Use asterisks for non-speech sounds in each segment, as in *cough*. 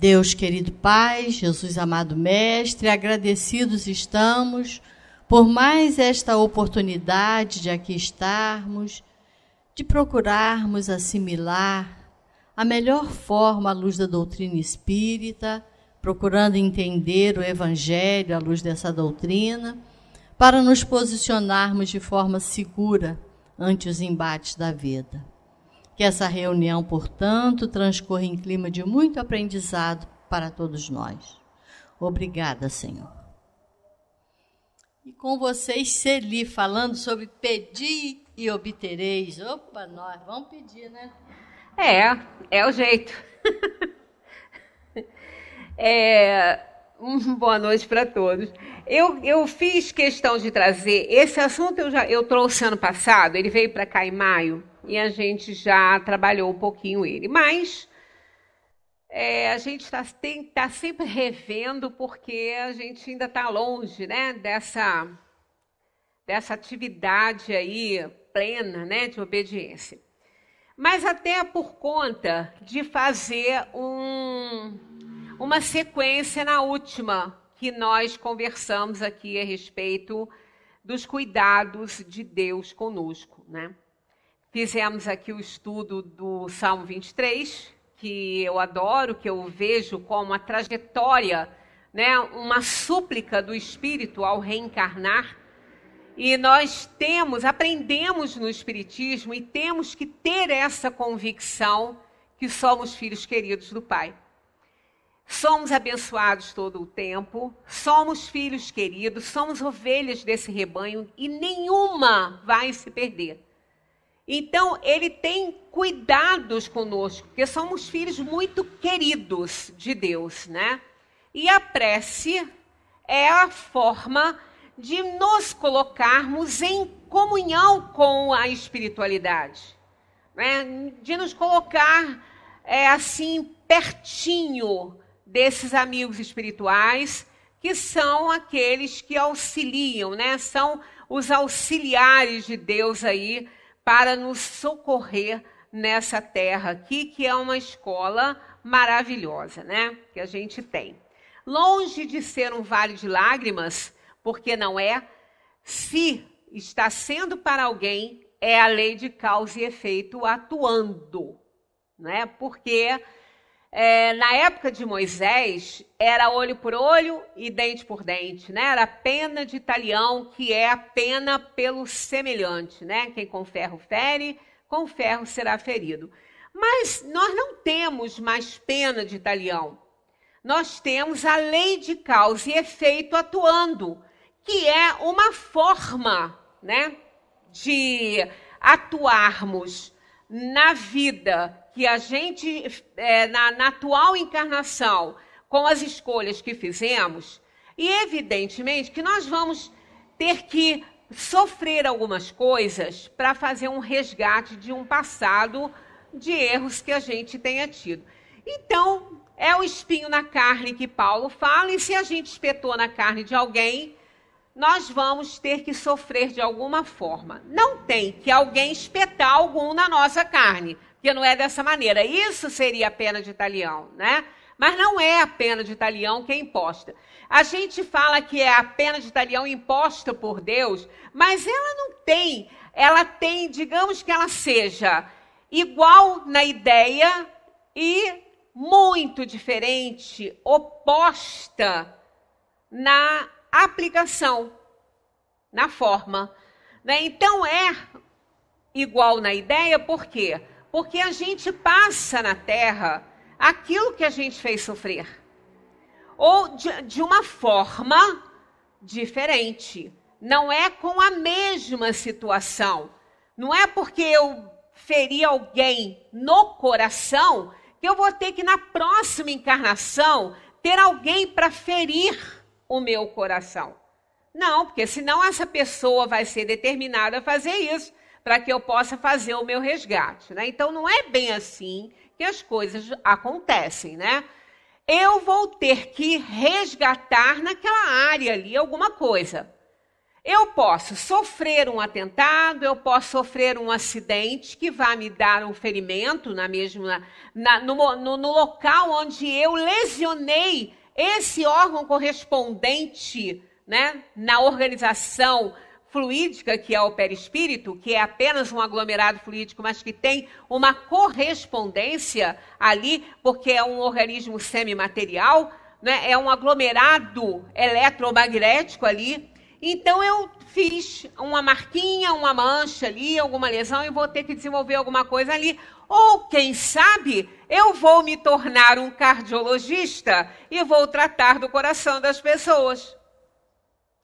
Deus querido Pai, Jesus amado Mestre, agradecidos estamos por mais esta oportunidade de aqui estarmos, de procurarmos assimilar a melhor forma à luz da doutrina espírita, procurando entender o Evangelho à luz dessa doutrina, para nos posicionarmos de forma segura ante os embates da vida. Que essa reunião, portanto, transcorra em clima de muito aprendizado para todos nós. Obrigada, Senhor. E com vocês, Celi, falando sobre pedir e obtereis. Opa, nós vamos pedir, né? É, é o jeito. *laughs* é, um, boa noite para todos. Eu, eu fiz questão de trazer esse assunto, eu, já, eu trouxe ano passado, ele veio para cá em maio e a gente já trabalhou um pouquinho ele. Mas é, a gente está tá sempre revendo porque a gente ainda está longe né, dessa, dessa atividade aí plena né, de obediência. Mas até por conta de fazer um, uma sequência na última que nós conversamos aqui a respeito dos cuidados de Deus conosco, né? Fizemos aqui o estudo do Salmo 23, que eu adoro, que eu vejo como a trajetória, né, uma súplica do espírito ao reencarnar. E nós temos, aprendemos no espiritismo e temos que ter essa convicção que somos filhos queridos do Pai. Somos abençoados todo o tempo, somos filhos queridos, somos ovelhas desse rebanho e nenhuma vai se perder. Então, ele tem cuidados conosco, porque somos filhos muito queridos de Deus, né? E a prece é a forma de nos colocarmos em comunhão com a espiritualidade, né? de nos colocar é, assim pertinho desses amigos espirituais que são aqueles que auxiliam, né? São os auxiliares de Deus aí para nos socorrer nessa terra aqui, que é uma escola maravilhosa, né? Que a gente tem. Longe de ser um vale de lágrimas, porque não é, se está sendo para alguém, é a lei de causa e efeito atuando, né? Porque é, na época de Moisés, era olho por olho e dente por dente, né? Era pena de talião, que é a pena pelo semelhante, né? Quem com ferro fere, com ferro será ferido. Mas nós não temos mais pena de talião. Nós temos a lei de causa e efeito atuando, que é uma forma, né, de atuarmos na vida que a gente, é, na, na atual encarnação, com as escolhas que fizemos, e evidentemente que nós vamos ter que sofrer algumas coisas para fazer um resgate de um passado de erros que a gente tenha tido. Então, é o espinho na carne que Paulo fala, e se a gente espetou na carne de alguém, nós vamos ter que sofrer de alguma forma. Não tem que alguém espetar algum na nossa carne que não é dessa maneira. Isso seria a pena de talião, né? Mas não é a pena de talião que é imposta. A gente fala que é a pena de talião imposta por Deus, mas ela não tem. Ela tem, digamos que ela seja igual na ideia e muito diferente, oposta na aplicação, na forma. Né? Então é igual na ideia, por quê? Porque porque a gente passa na terra aquilo que a gente fez sofrer. Ou de, de uma forma diferente. Não é com a mesma situação. Não é porque eu feri alguém no coração que eu vou ter que, na próxima encarnação, ter alguém para ferir o meu coração. Não, porque senão essa pessoa vai ser determinada a fazer isso para que eu possa fazer o meu resgate. Né? Então, não é bem assim que as coisas acontecem, né? Eu vou ter que resgatar naquela área ali alguma coisa. Eu posso sofrer um atentado, eu posso sofrer um acidente que vai me dar um ferimento na mesma, na, no, no, no, local onde eu lesionei esse órgão correspondente né, na organização fluídica, que é o perispírito, que é apenas um aglomerado fluídico, mas que tem uma correspondência ali, porque é um organismo semimaterial, né? é um aglomerado eletromagnético ali. Então eu fiz uma marquinha, uma mancha ali, alguma lesão e vou ter que desenvolver alguma coisa ali. Ou, quem sabe, eu vou me tornar um cardiologista e vou tratar do coração das pessoas.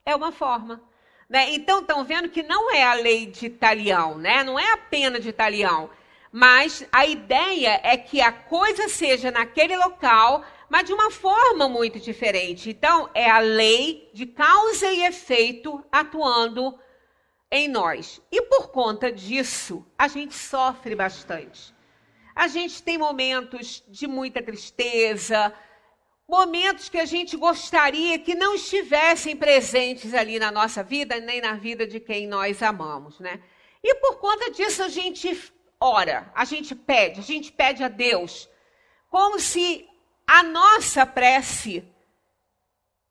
É uma forma. Né? Então, estão vendo que não é a lei de talião, né? não é a pena de talião. Mas a ideia é que a coisa seja naquele local, mas de uma forma muito diferente. Então, é a lei de causa e efeito atuando em nós. E por conta disso, a gente sofre bastante. A gente tem momentos de muita tristeza, momentos que a gente gostaria que não estivessem presentes ali na nossa vida, nem na vida de quem nós amamos, né? E por conta disso a gente ora, a gente pede, a gente pede a Deus, como se a nossa prece,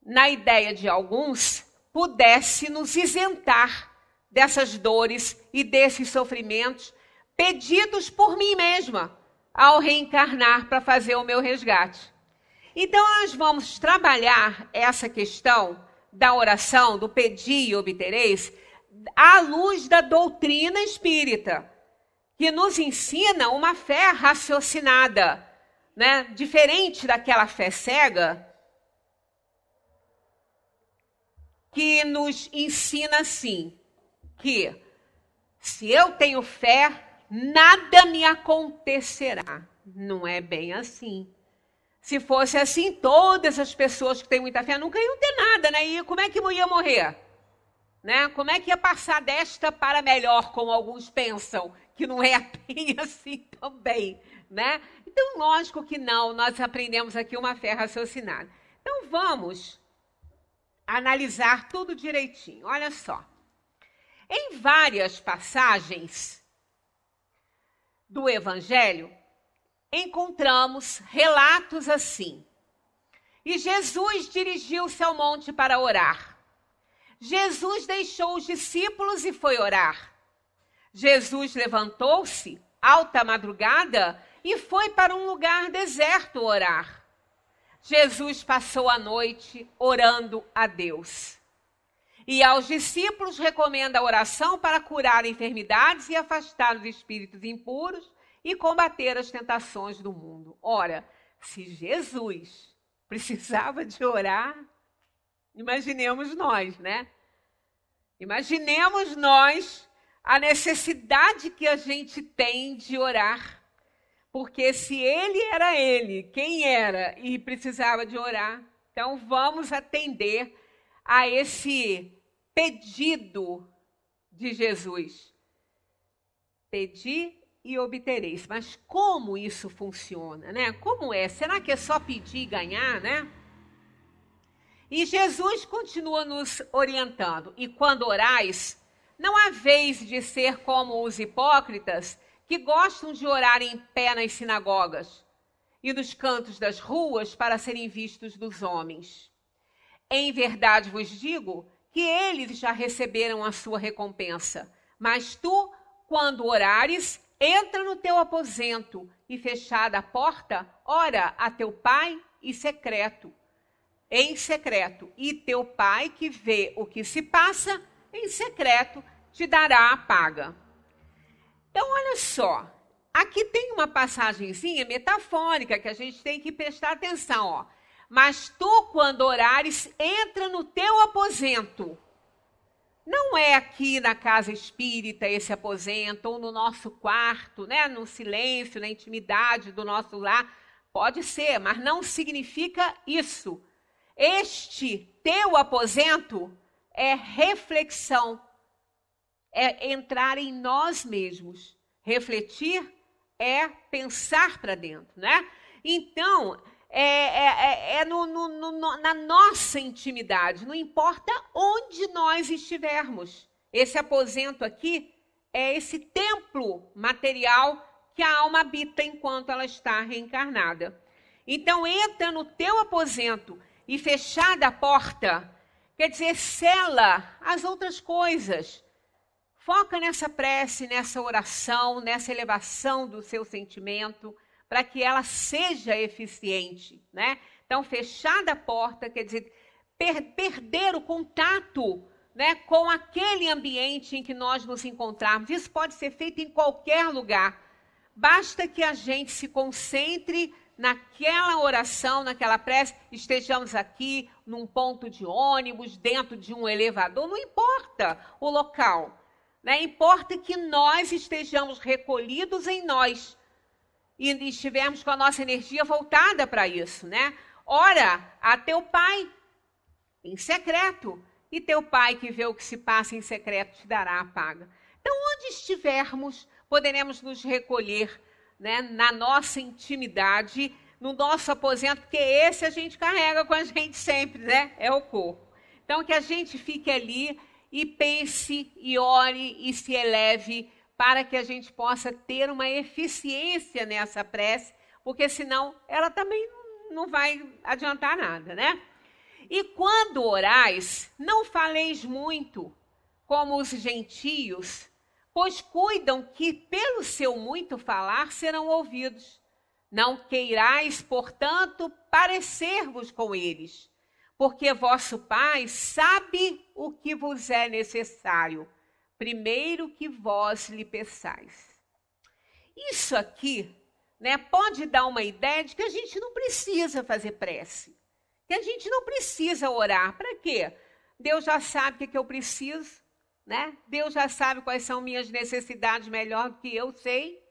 na ideia de alguns, pudesse nos isentar dessas dores e desses sofrimentos pedidos por mim mesma ao reencarnar para fazer o meu resgate. Então, nós vamos trabalhar essa questão da oração, do pedir e obtereis, à luz da doutrina espírita, que nos ensina uma fé raciocinada, né? diferente daquela fé cega que nos ensina assim, que se eu tenho fé, nada me acontecerá. Não é bem assim. Se fosse assim, todas as pessoas que têm muita fé nunca iam ter nada, né? E como é que ia morrer? Né? Como é que ia passar desta para melhor, como alguns pensam, que não é *laughs* bem assim também, né? Então, lógico que não, nós aprendemos aqui uma fé raciocinada. Então, vamos analisar tudo direitinho. Olha só. Em várias passagens do Evangelho, encontramos relatos assim. E Jesus dirigiu-se ao monte para orar. Jesus deixou os discípulos e foi orar. Jesus levantou-se, alta madrugada, e foi para um lugar deserto orar. Jesus passou a noite orando a Deus. E aos discípulos recomenda a oração para curar enfermidades e afastar os espíritos impuros, e combater as tentações do mundo. Ora, se Jesus *laughs* precisava de orar, imaginemos nós, né? Imaginemos nós a necessidade que a gente tem de orar. Porque se ele era ele, quem era e precisava de orar, então vamos atender a esse pedido de Jesus. Pedir e obtereis. Mas como isso funciona, né? Como é? Será que é só pedir e ganhar, né? E Jesus continua nos orientando. E quando orais, não há vez de ser como os hipócritas que gostam de orar em pé nas sinagogas e nos cantos das ruas para serem vistos dos homens. Em verdade vos digo que eles já receberam a sua recompensa. Mas tu, quando orares, entra no teu aposento e fechada a porta, ora a teu pai e secreto, em secreto, e teu pai que vê o que se passa em secreto te dará a paga. Então olha só, aqui tem uma passagenzinha metafórica que a gente tem que prestar atenção, ó. Mas tu, quando orares, entra no teu aposento. Não é aqui na casa espírita, esse aposento, ou no nosso quarto, né? no silêncio, na intimidade do nosso lar. Pode ser, mas não significa isso. Este teu aposento é reflexão, é entrar em nós mesmos. Refletir é pensar para dentro, né? Então, é, é, é, é no, no, no, na nossa intimidade, não importa onde nós estivermos. Esse aposento aqui é esse templo material que a alma habita enquanto ela está reencarnada. Então, entra no teu aposento e fechada a porta, quer dizer, sela as outras coisas. Foca nessa prece, nessa oração, nessa elevação do seu sentimento para que ela seja eficiente, né? Então, fechar a porta quer dizer per perder o contato né, com aquele ambiente em que nós nos encontrarmos. Isso pode ser feito em qualquer lugar. Basta que a gente se concentre naquela oração, naquela prece, estejamos aqui num ponto de ônibus, dentro de um elevador, não importa o local. Né? Importa que nós estejamos recolhidos em nós e estivermos com a nossa energia voltada para isso, né? Ora a teu pai em secreto, e teu pai que vê o que se passa em secreto te dará a paga. Então, onde estivermos, poderemos nos recolher né, na nossa intimidade, no nosso aposento, porque esse a gente carrega com a gente sempre, né? É o corpo. Então, que a gente fique ali e pense, e ore e se eleve para que a gente possa ter uma eficiência nessa prece, porque senão ela também não vai adiantar nada, né? E quando orais, não faleis muito, como os gentios, pois cuidam que pelo seu muito falar serão ouvidos. Não queirais, portanto, parecer-vos com eles, porque vosso Pai sabe o que vos é necessário primeiro que vós lhe peçais. Isso aqui né, pode dar uma ideia de que a gente não precisa fazer prece, que a gente não precisa orar. Para quê? Deus já sabe o que, é que eu preciso, né? Deus já sabe quais são minhas necessidades melhor do que eu sei.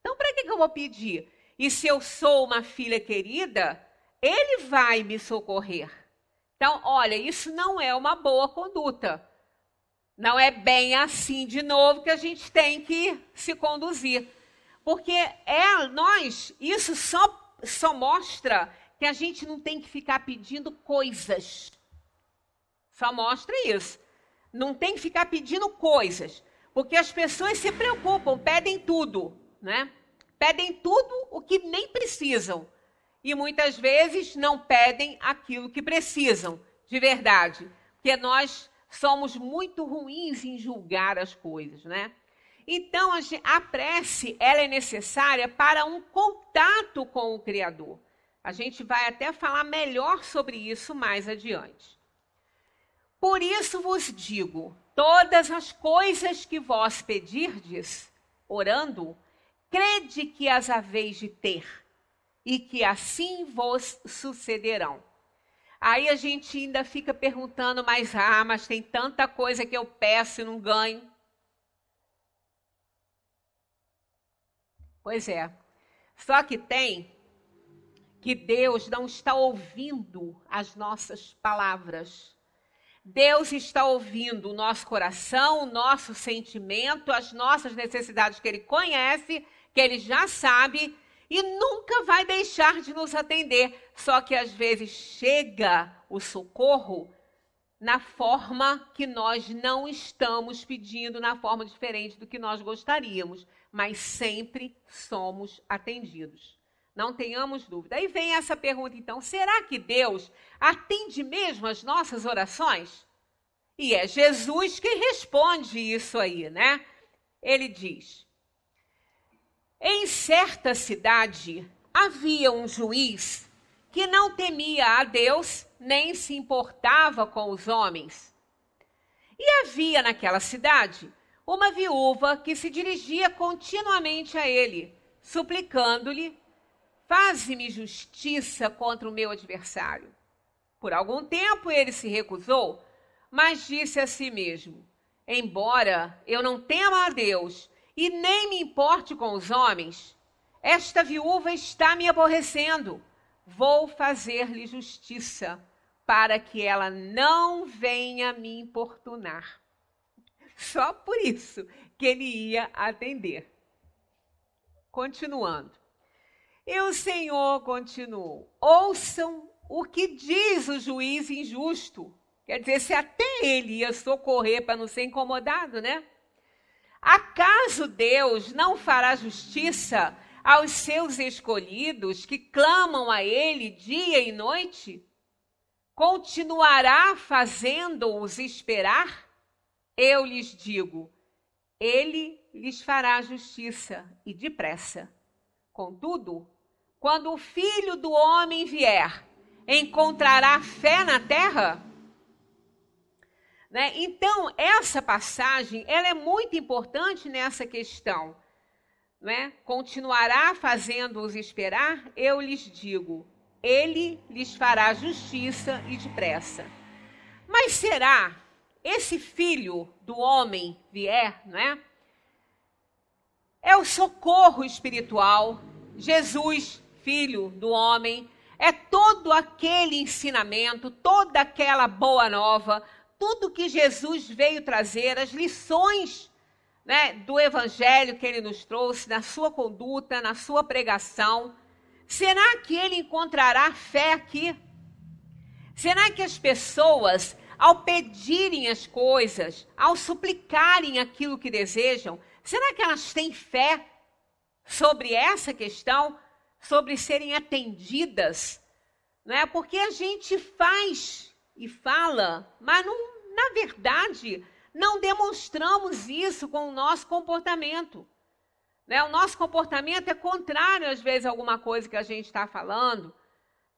Então, para que, que eu vou pedir? E se eu sou uma filha querida, ele vai me socorrer. Então, olha, isso não é uma boa conduta. Não é bem assim, de novo, que a gente tem que se conduzir. Porque é nós, isso só, só mostra que a gente não tem que ficar pedindo coisas. Só mostra isso. Não tem que ficar pedindo coisas. Porque as pessoas se preocupam, pedem tudo, né? Pedem tudo o que nem precisam. E muitas vezes não pedem aquilo que precisam, de verdade. Porque nós Somos muito ruins em julgar as coisas, né? Então, a prece ela é necessária para um contato com o Criador. A gente vai até falar melhor sobre isso mais adiante. Por isso vos digo: todas as coisas que vós pedirdes, orando, crede que as haveis de ter, e que assim vos sucederão. Aí a gente ainda fica perguntando, mas ah, mas tem tanta coisa que eu peço e não ganho. Pois é. Só que tem que Deus não está ouvindo as nossas palavras. Deus está ouvindo o nosso coração, o nosso sentimento, as nossas necessidades que Ele conhece, que Ele já sabe e nunca vai deixar de nos atender. Só que às vezes chega o socorro na forma que nós não estamos pedindo, na forma diferente do que nós gostaríamos, mas sempre somos atendidos. Não tenhamos dúvida. Aí vem essa pergunta então: será que Deus atende mesmo as nossas orações? E é Jesus quem responde isso aí, né? Ele diz: em certa cidade havia um juiz que não temia a Deus nem se importava com os homens. E havia naquela cidade uma viúva que se dirigia continuamente a ele, suplicando-lhe: Faze-me justiça contra o meu adversário. Por algum tempo ele se recusou, mas disse a si mesmo: Embora eu não tema a Deus e nem me importe com os homens. Esta viúva está me aborrecendo. Vou fazer-lhe justiça, para que ela não venha me importunar. Só por isso que ele ia atender. Continuando. E o Senhor continuou: ouçam o que diz o juiz injusto. Quer dizer, se até ele ia socorrer para não ser incomodado, né? Acaso Deus não fará justiça aos seus escolhidos que clamam a Ele dia e noite? Continuará fazendo-os esperar? Eu lhes digo: Ele lhes fará justiça e depressa. Contudo, quando o filho do homem vier, encontrará fé na terra? Né? Então, essa passagem ela é muito importante nessa questão. Né? Continuará fazendo-os esperar? Eu lhes digo, ele lhes fará justiça e depressa. Mas será esse filho do homem vier, é? é o socorro espiritual, Jesus, filho do homem, é todo aquele ensinamento, toda aquela boa nova, tudo que Jesus veio trazer, as lições né, do evangelho que ele nos trouxe, na sua conduta, na sua pregação. Será que ele encontrará fé aqui? Será que as pessoas, ao pedirem as coisas, ao suplicarem aquilo que desejam, será que elas têm fé sobre essa questão, sobre serem atendidas? Não é? Porque a gente faz e fala, mas não, na verdade não demonstramos isso com o nosso comportamento. Né? O nosso comportamento é contrário, às vezes, a alguma coisa que a gente está falando.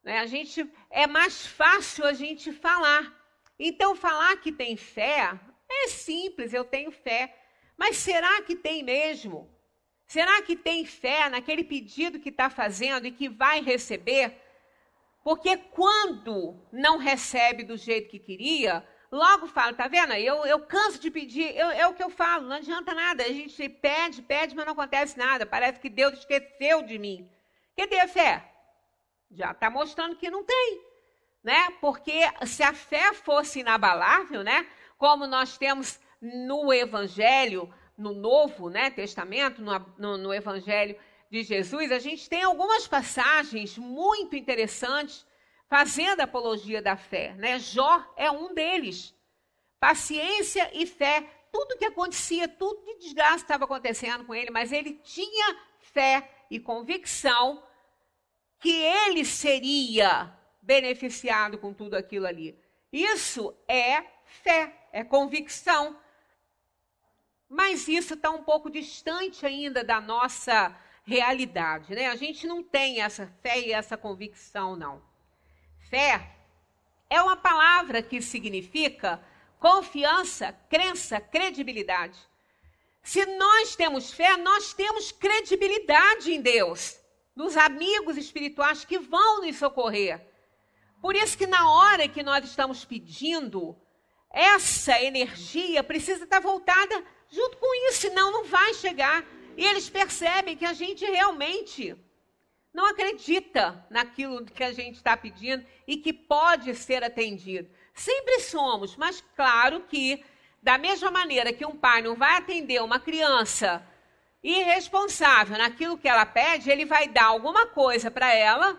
Né? A gente é mais fácil a gente falar. Então, falar que tem fé é simples, eu tenho fé. Mas será que tem mesmo? Será que tem fé naquele pedido que está fazendo e que vai receber? Porque quando não recebe do jeito que queria, logo fala, tá vendo? Eu, eu canso de pedir, eu, é o que eu falo, não adianta nada. A gente pede, pede, mas não acontece nada. Parece que Deus esqueceu de mim. Cadê a fé? Já está mostrando que não tem. Né? Porque se a fé fosse inabalável, né? como nós temos no Evangelho, no Novo né? Testamento, no, no, no Evangelho de Jesus, a gente tem algumas passagens muito interessantes fazendo apologia da fé. Né? Jó é um deles. Paciência e fé. Tudo que acontecia, tudo de desgraça estava acontecendo com ele, mas ele tinha fé e convicção que ele seria beneficiado com tudo aquilo ali. Isso é fé, é convicção. Mas isso está um pouco distante ainda da nossa realidade, né? A gente não tem essa fé e essa convicção, não. Fé é uma palavra que significa confiança, crença, credibilidade. Se nós temos fé, nós temos credibilidade em Deus, nos amigos espirituais que vão nos socorrer. Por isso que na hora que nós estamos pedindo, essa energia precisa estar voltada junto com isso, senão não vai chegar. E eles percebem que a gente realmente não acredita naquilo que a gente está pedindo e que pode ser atendido. Sempre somos, mas claro que, da mesma maneira que um pai não vai atender uma criança irresponsável naquilo que ela pede, ele vai dar alguma coisa para ela,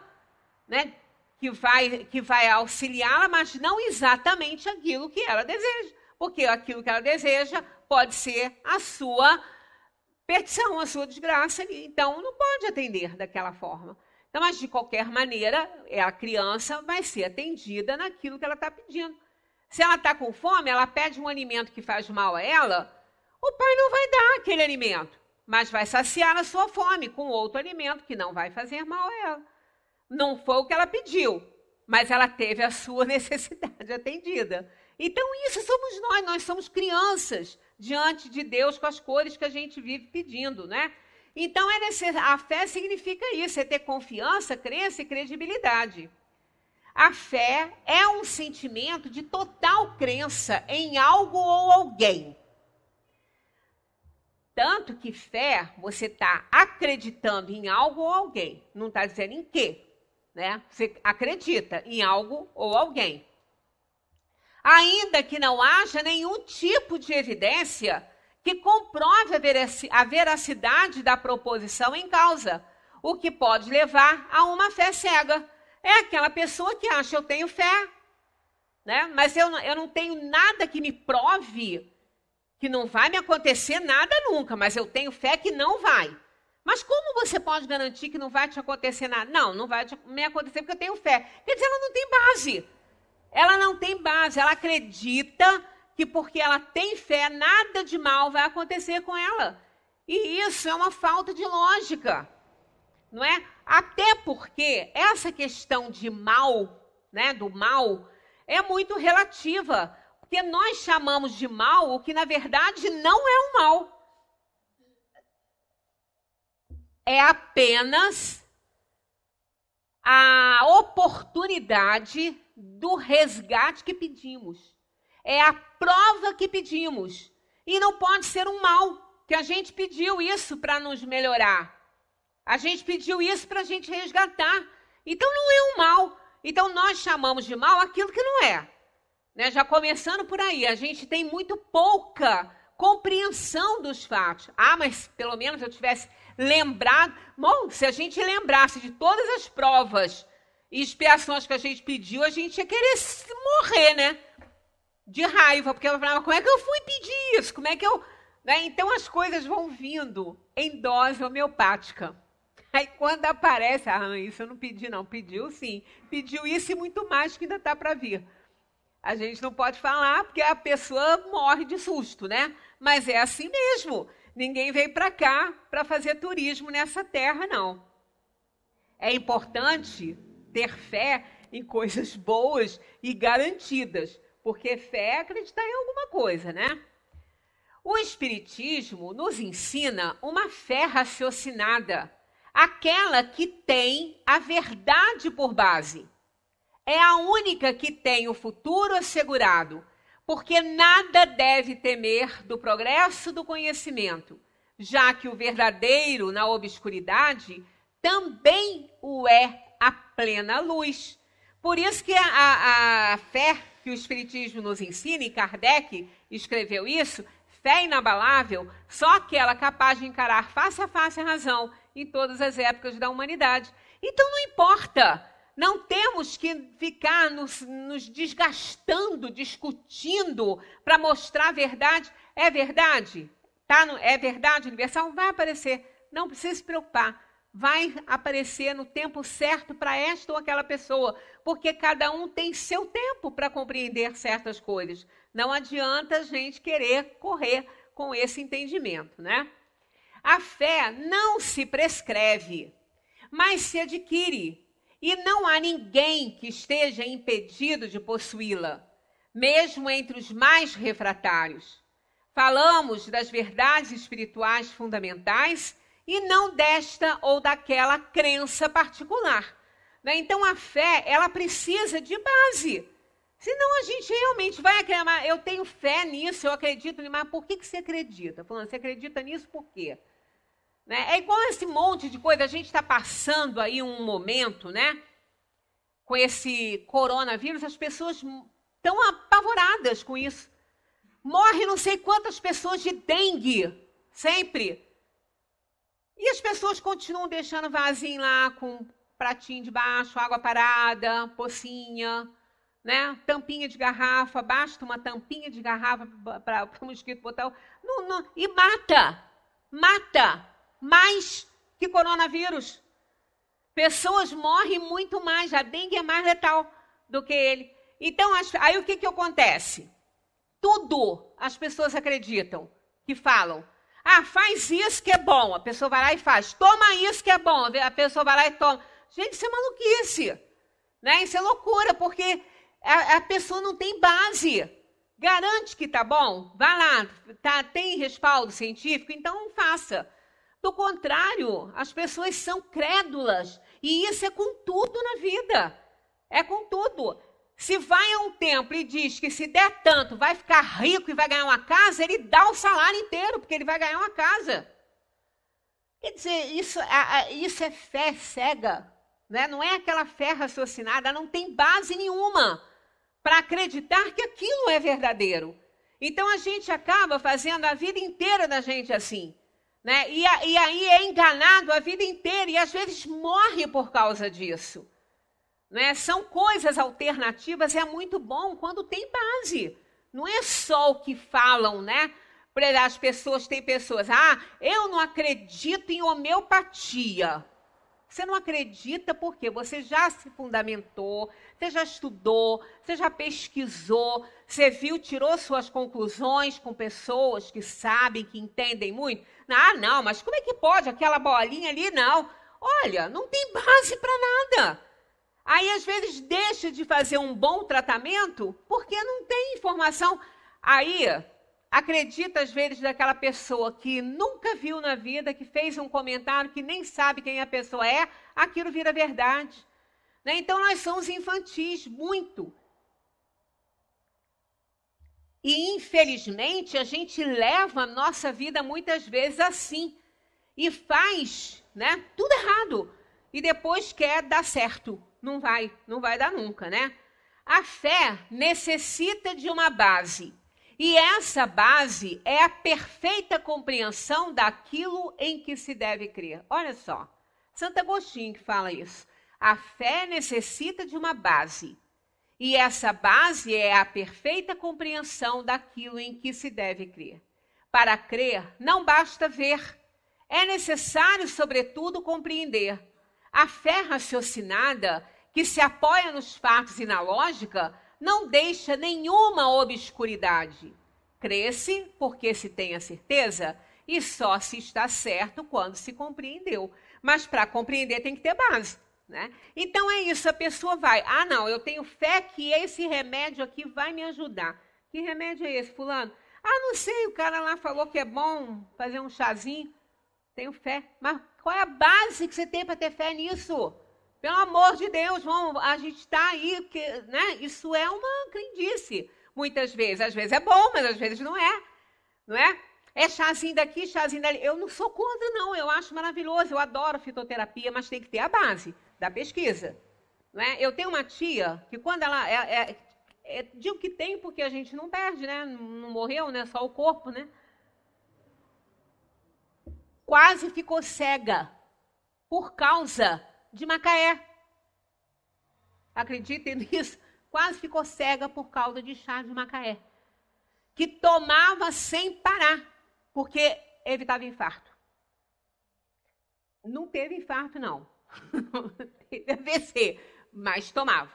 né, que vai, que vai auxiliá-la, mas não exatamente aquilo que ela deseja. Porque aquilo que ela deseja pode ser a sua Petição a sua desgraça, então não pode atender daquela forma. Então, mas de qualquer maneira, é, a criança vai ser atendida naquilo que ela está pedindo. Se ela está com fome, ela pede um alimento que faz mal a ela, o pai não vai dar aquele alimento, mas vai saciar a sua fome com outro alimento que não vai fazer mal a ela. Não foi o que ela pediu, mas ela teve a sua *laughs* necessidade atendida. Então, isso somos nós, nós somos crianças diante de Deus com as cores que a gente vive pedindo, né? Então, é necess... a fé significa isso, é ter confiança, crença e credibilidade. A fé é um sentimento de total crença em algo ou alguém. Tanto que fé, você está acreditando em algo ou alguém, não está dizendo em quê, né? Você acredita em algo ou alguém ainda que não haja nenhum tipo de evidência que comprove a veracidade da proposição em causa, o que pode levar a uma fé cega. É aquela pessoa que acha eu tenho fé, né? mas eu, eu não tenho nada que me prove que não vai me acontecer nada nunca, mas eu tenho fé que não vai. Mas como você pode garantir que não vai te acontecer nada? Não, não vai te, me acontecer porque eu tenho fé. Quer dizer, ela não tem base. Ela não tem base, ela acredita que porque ela tem fé, nada de mal vai acontecer com ela. E isso é uma falta de lógica, não é? Até porque essa questão de mal, né, do mal, é muito relativa, porque nós chamamos de mal o que na verdade não é um mal. É apenas a oportunidade do resgate que pedimos. É a prova que pedimos. E não pode ser um mal, que a gente pediu isso para nos melhorar. A gente pediu isso para a gente resgatar. Então não é um mal. Então nós chamamos de mal aquilo que não é. Né? Já começando por aí, a gente tem muito pouca compreensão dos fatos. Ah, mas pelo menos eu tivesse lembrado. Bom, se a gente lembrasse de todas as provas e expiações que a gente pediu, a gente ia querer morrer, né? De raiva, porque ela falava, como é que eu fui pedir isso? Como é que eu. Né? Então as coisas vão vindo em dose homeopática. Aí quando aparece, ah, isso eu não pedi, não. Pediu sim. Pediu isso e muito mais que ainda está para vir. A gente não pode falar porque a pessoa morre de susto, né? Mas é assim mesmo. Ninguém veio para cá para fazer turismo nessa terra, não. É importante ter fé em coisas *laughs* boas e garantidas, porque fé é acreditar em alguma coisa, né? O Espiritismo nos ensina uma fé raciocinada, aquela que tem a verdade por base. É a única que tem o futuro assegurado, porque nada deve temer do progresso do conhecimento, já que o verdadeiro na obscuridade também o é à plena luz. Por isso que a, a fé que o Espiritismo nos ensina, e Kardec escreveu isso, fé inabalável, só aquela capaz de encarar face a face a razão em todas as épocas da humanidade. Então não importa, não temos que ficar nos, nos desgastando, discutindo para mostrar a verdade. É verdade? Tá no, é verdade universal? Vai aparecer. Não precisa se preocupar vai aparecer no tempo certo para esta ou aquela pessoa, porque cada um tem seu tempo para compreender certas coisas. Não adianta a gente querer correr com esse entendimento, né? A fé não se prescreve, mas se adquire, e não há ninguém que esteja impedido de possuí-la, mesmo entre os mais refratários. Falamos das verdades espirituais fundamentais e não desta ou daquela crença particular. Né? Então a fé, ela precisa de base. Senão a gente realmente vai acreditar, ah, eu tenho fé nisso, eu acredito nisso, mas por que, que você acredita? Falando, você acredita nisso por quê? Né? É igual esse monte de coisa, a gente está passando aí um momento, né? Com esse coronavírus, as pessoas estão apavoradas com isso. Morre não sei quantas pessoas de dengue, sempre. E as pessoas continuam deixando vasinho lá com pratinho de baixo, água parada, pocinha, né? Tampinha de garrafa, basta uma tampinha de garrafa para o mosquito botar. Não, não, e mata! Mata! Mais que coronavírus. Pessoas morrem muito mais, a dengue é mais letal do que ele. Então, as, aí o que, que acontece? Tudo as pessoas acreditam, que falam. Ah, faz isso que é bom. A pessoa vai lá e faz. Toma isso que é bom. A pessoa vai lá e toma. Gente, isso é maluquice. Né? Isso é loucura, porque a, a pessoa não tem base. Garante que está bom? Vá lá. Tá, tem respaldo científico? Então faça. Do contrário, as pessoas são crédulas. E isso é com tudo na vida. É com tudo. Se vai a um templo e diz que se der tanto vai ficar rico e vai ganhar uma casa, ele dá o salário inteiro, porque ele vai ganhar uma casa. Quer dizer, isso, isso é fé cega, né? não é aquela fé raciocinada, não tem base nenhuma para acreditar que aquilo é verdadeiro. Então a gente acaba fazendo a vida inteira da gente assim. Né? E, e aí é enganado a vida inteira e às vezes morre por causa disso. Né? São coisas alternativas, é muito bom quando tem base. Não é só o que falam, né? as pessoas, tem pessoas, ah, eu não acredito em homeopatia. Você não acredita porque você já se fundamentou, você já estudou, você já pesquisou, você viu, tirou suas conclusões com pessoas que sabem, que entendem muito. Ah, não, mas como é que pode aquela bolinha ali? Não. Olha, não tem base para nada. Aí, às vezes, deixa de fazer um bom tratamento porque não tem informação. Aí, acredita, às vezes, daquela pessoa que nunca viu na vida, que fez um comentário, que nem sabe quem a pessoa é, aquilo vira verdade. Né? Então, nós somos infantis, muito. E, infelizmente, a gente leva a nossa vida muitas vezes assim. E faz né, tudo errado. E depois quer dar certo não vai, não vai dar nunca, né? A fé necessita de uma base. E essa base é a perfeita compreensão daquilo em que se deve crer. Olha só, Santo Agostinho que fala isso. A fé necessita de uma base. E essa base é a perfeita compreensão daquilo em que se deve crer. Para crer, não basta ver. É necessário, sobretudo, compreender. A fé raciocinada que se apoia nos fatos e na lógica, não deixa nenhuma obscuridade. Cresce porque se tem a certeza e só se está certo quando se compreendeu. Mas para compreender tem que ter base. Né? Então é isso, a pessoa vai, ah não, eu tenho fé que esse remédio aqui vai me ajudar. Que remédio é esse, fulano? Ah, não sei, o cara lá falou que é bom fazer um chazinho. Tenho fé. Mas qual é a base que você tem para ter fé nisso? Pelo amor de Deus, vamos, a gente está aí, que, né? Isso é uma crendice, muitas vezes. Às vezes é bom, mas às vezes não é, não é? É chazinho daqui, chazinho dali. Eu não sou contra, não. Eu acho maravilhoso, eu adoro fitoterapia, mas tem que ter a base da pesquisa. Não é? Eu tenho uma tia que quando ela... É, é, é, digo que tem porque a gente não perde, né? Não, não morreu, né? Só o corpo, né? Quase ficou cega por causa de Macaé. Acreditem nisso? Quase ficou cega por causa de chá de Macaé. Que tomava sem parar, porque evitava infarto. Não teve infarto, não. *laughs* teve ser, mas tomava.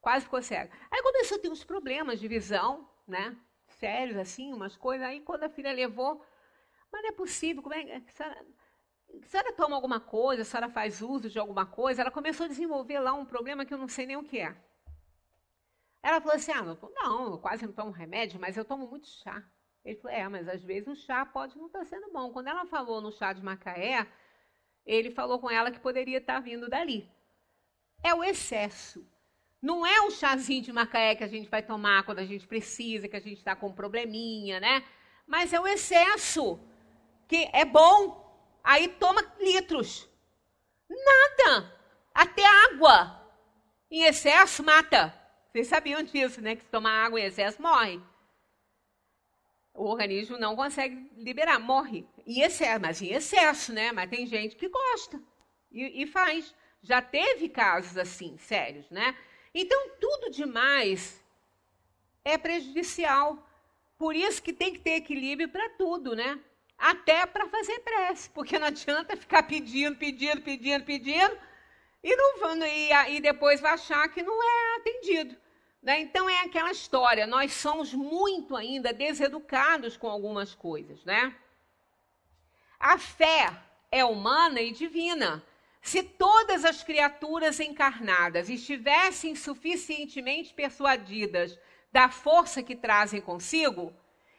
Quase ficou cega. Aí começou a ter uns problemas de visão, né? Sérios, assim, umas coisas. Aí quando a filha levou, mas não é possível, como é que a senhora toma alguma coisa, a senhora faz uso de alguma coisa? Ela começou a desenvolver lá um problema que eu não sei nem o que é. Ela falou assim: ah, não, eu quase não tomo remédio, mas eu tomo muito chá. Ele falou: é, mas às vezes o chá pode não estar tá sendo bom. Quando ela falou no chá de Macaé, ele falou com ela que poderia estar tá vindo dali. É o excesso. Não é o chazinho de Macaé que a gente vai tomar quando a gente precisa, que a gente está com um probleminha, né? Mas é o excesso, que é bom, Aí toma litros. Nada. Até água. Em excesso, mata. Vocês sabiam disso, né? Que se tomar água em excesso, morre. O organismo não consegue liberar, morre. Em excesso, mas em excesso, né? Mas tem gente que gosta e, e faz. Já teve casos assim, sérios, né? Então, tudo demais é prejudicial. Por isso que tem que ter equilíbrio para tudo, né? até para fazer prece, porque não adianta ficar pedindo, pedindo, pedindo, pedindo, e, não, e, e depois vai achar que não é atendido. Né? Então é aquela história, nós somos muito ainda deseducados com algumas coisas. Né? A fé é humana e divina. Se todas as criaturas encarnadas estivessem suficientemente persuadidas da força que trazem consigo,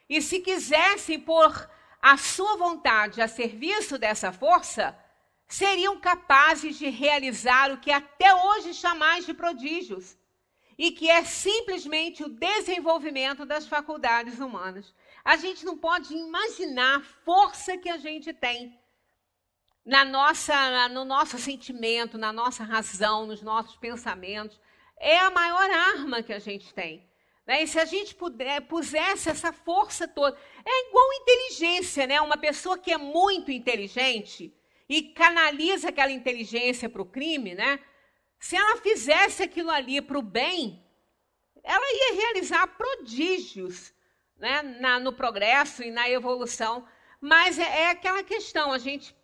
e se quisessem por a sua vontade a serviço dessa força, seriam capazes de realizar o que até hoje chamais de prodígios, e que é simplesmente o desenvolvimento das faculdades humanas. A gente não pode imaginar a força que a gente tem na nossa, no nosso sentimento, na nossa razão, nos nossos pensamentos. É a maior arma que a gente tem. Né? E se a gente puder, pusesse essa força toda. É igual inteligência, né? Uma pessoa que é muito inteligente e canaliza aquela inteligência para o crime, né? Se ela fizesse aquilo ali para o bem, ela ia realizar prodígios né? Na, no progresso e na evolução. Mas é, é aquela questão: a gente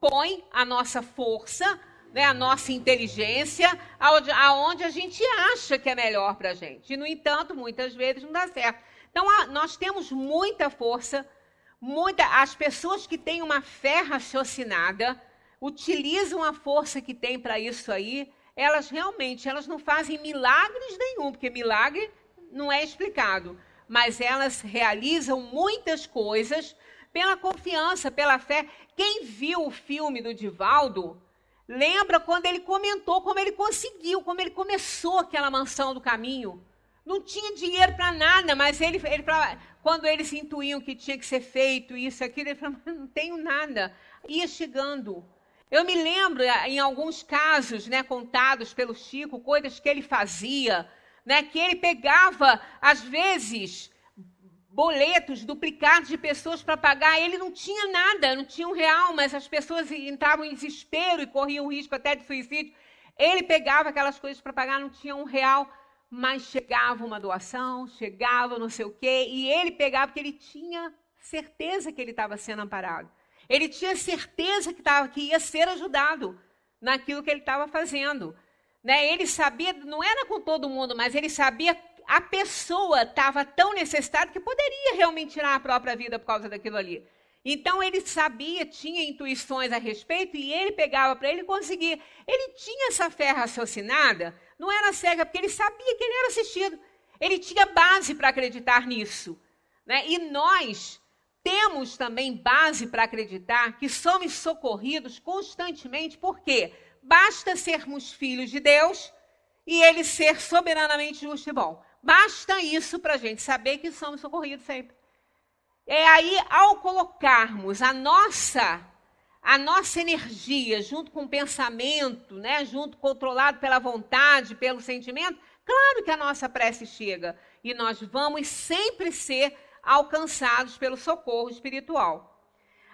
põe a nossa força né, a nossa inteligência aonde a gente acha que é melhor para a gente. E, no entanto, muitas vezes não dá certo. Então, nós temos muita força, muita, as pessoas que têm uma fé raciocinada utilizam a força que tem para isso aí, elas realmente elas não fazem milagres nenhum, porque milagre não é explicado, mas elas realizam muitas coisas pela confiança, pela fé. Quem viu o filme do Divaldo, Lembra quando ele comentou como ele conseguiu, como ele começou aquela mansão do caminho? Não tinha dinheiro para nada, mas ele, ele quando eles intuíam que tinha que ser feito isso, aquilo, ele falava, *laughs* não tenho nada. Ia chegando. Eu me lembro, eh, em alguns casos, né, contados pelo Chico, coisas que ele fazia, né, que ele pegava, às vezes, boletos duplicados de pessoas para pagar. Ele não tinha nada, não tinha um real, mas as pessoas entravam em desespero e corriam o risco até de suicídio. Ele pegava aquelas coisas para pagar, não tinha um real, mas chegava uma doação, chegava não sei o quê, e ele pegava porque ele tinha certeza que ele estava sendo amparado. Ele tinha certeza que, tava, que ia ser ajudado naquilo que ele estava fazendo. Né? Ele sabia, não era com todo mundo, mas ele sabia a pessoa estava tão necessitada que poderia realmente tirar a própria vida por causa daquilo ali. Então ele sabia, tinha intuições a respeito e ele pegava para ele conseguir. Ele tinha essa fé raciocinada, não era cega, porque ele sabia que ele era assistido. Ele tinha base para acreditar nisso. Né? E nós temos também base para acreditar que somos socorridos constantemente, porque basta sermos filhos de Deus e ele ser soberanamente justo e bom. Basta isso para a gente saber que somos socorridos sempre. É aí, ao colocarmos a nossa a nossa energia junto com o pensamento, né, junto controlado pela vontade, pelo sentimento, claro que a nossa prece chega e nós vamos sempre ser alcançados pelo socorro espiritual.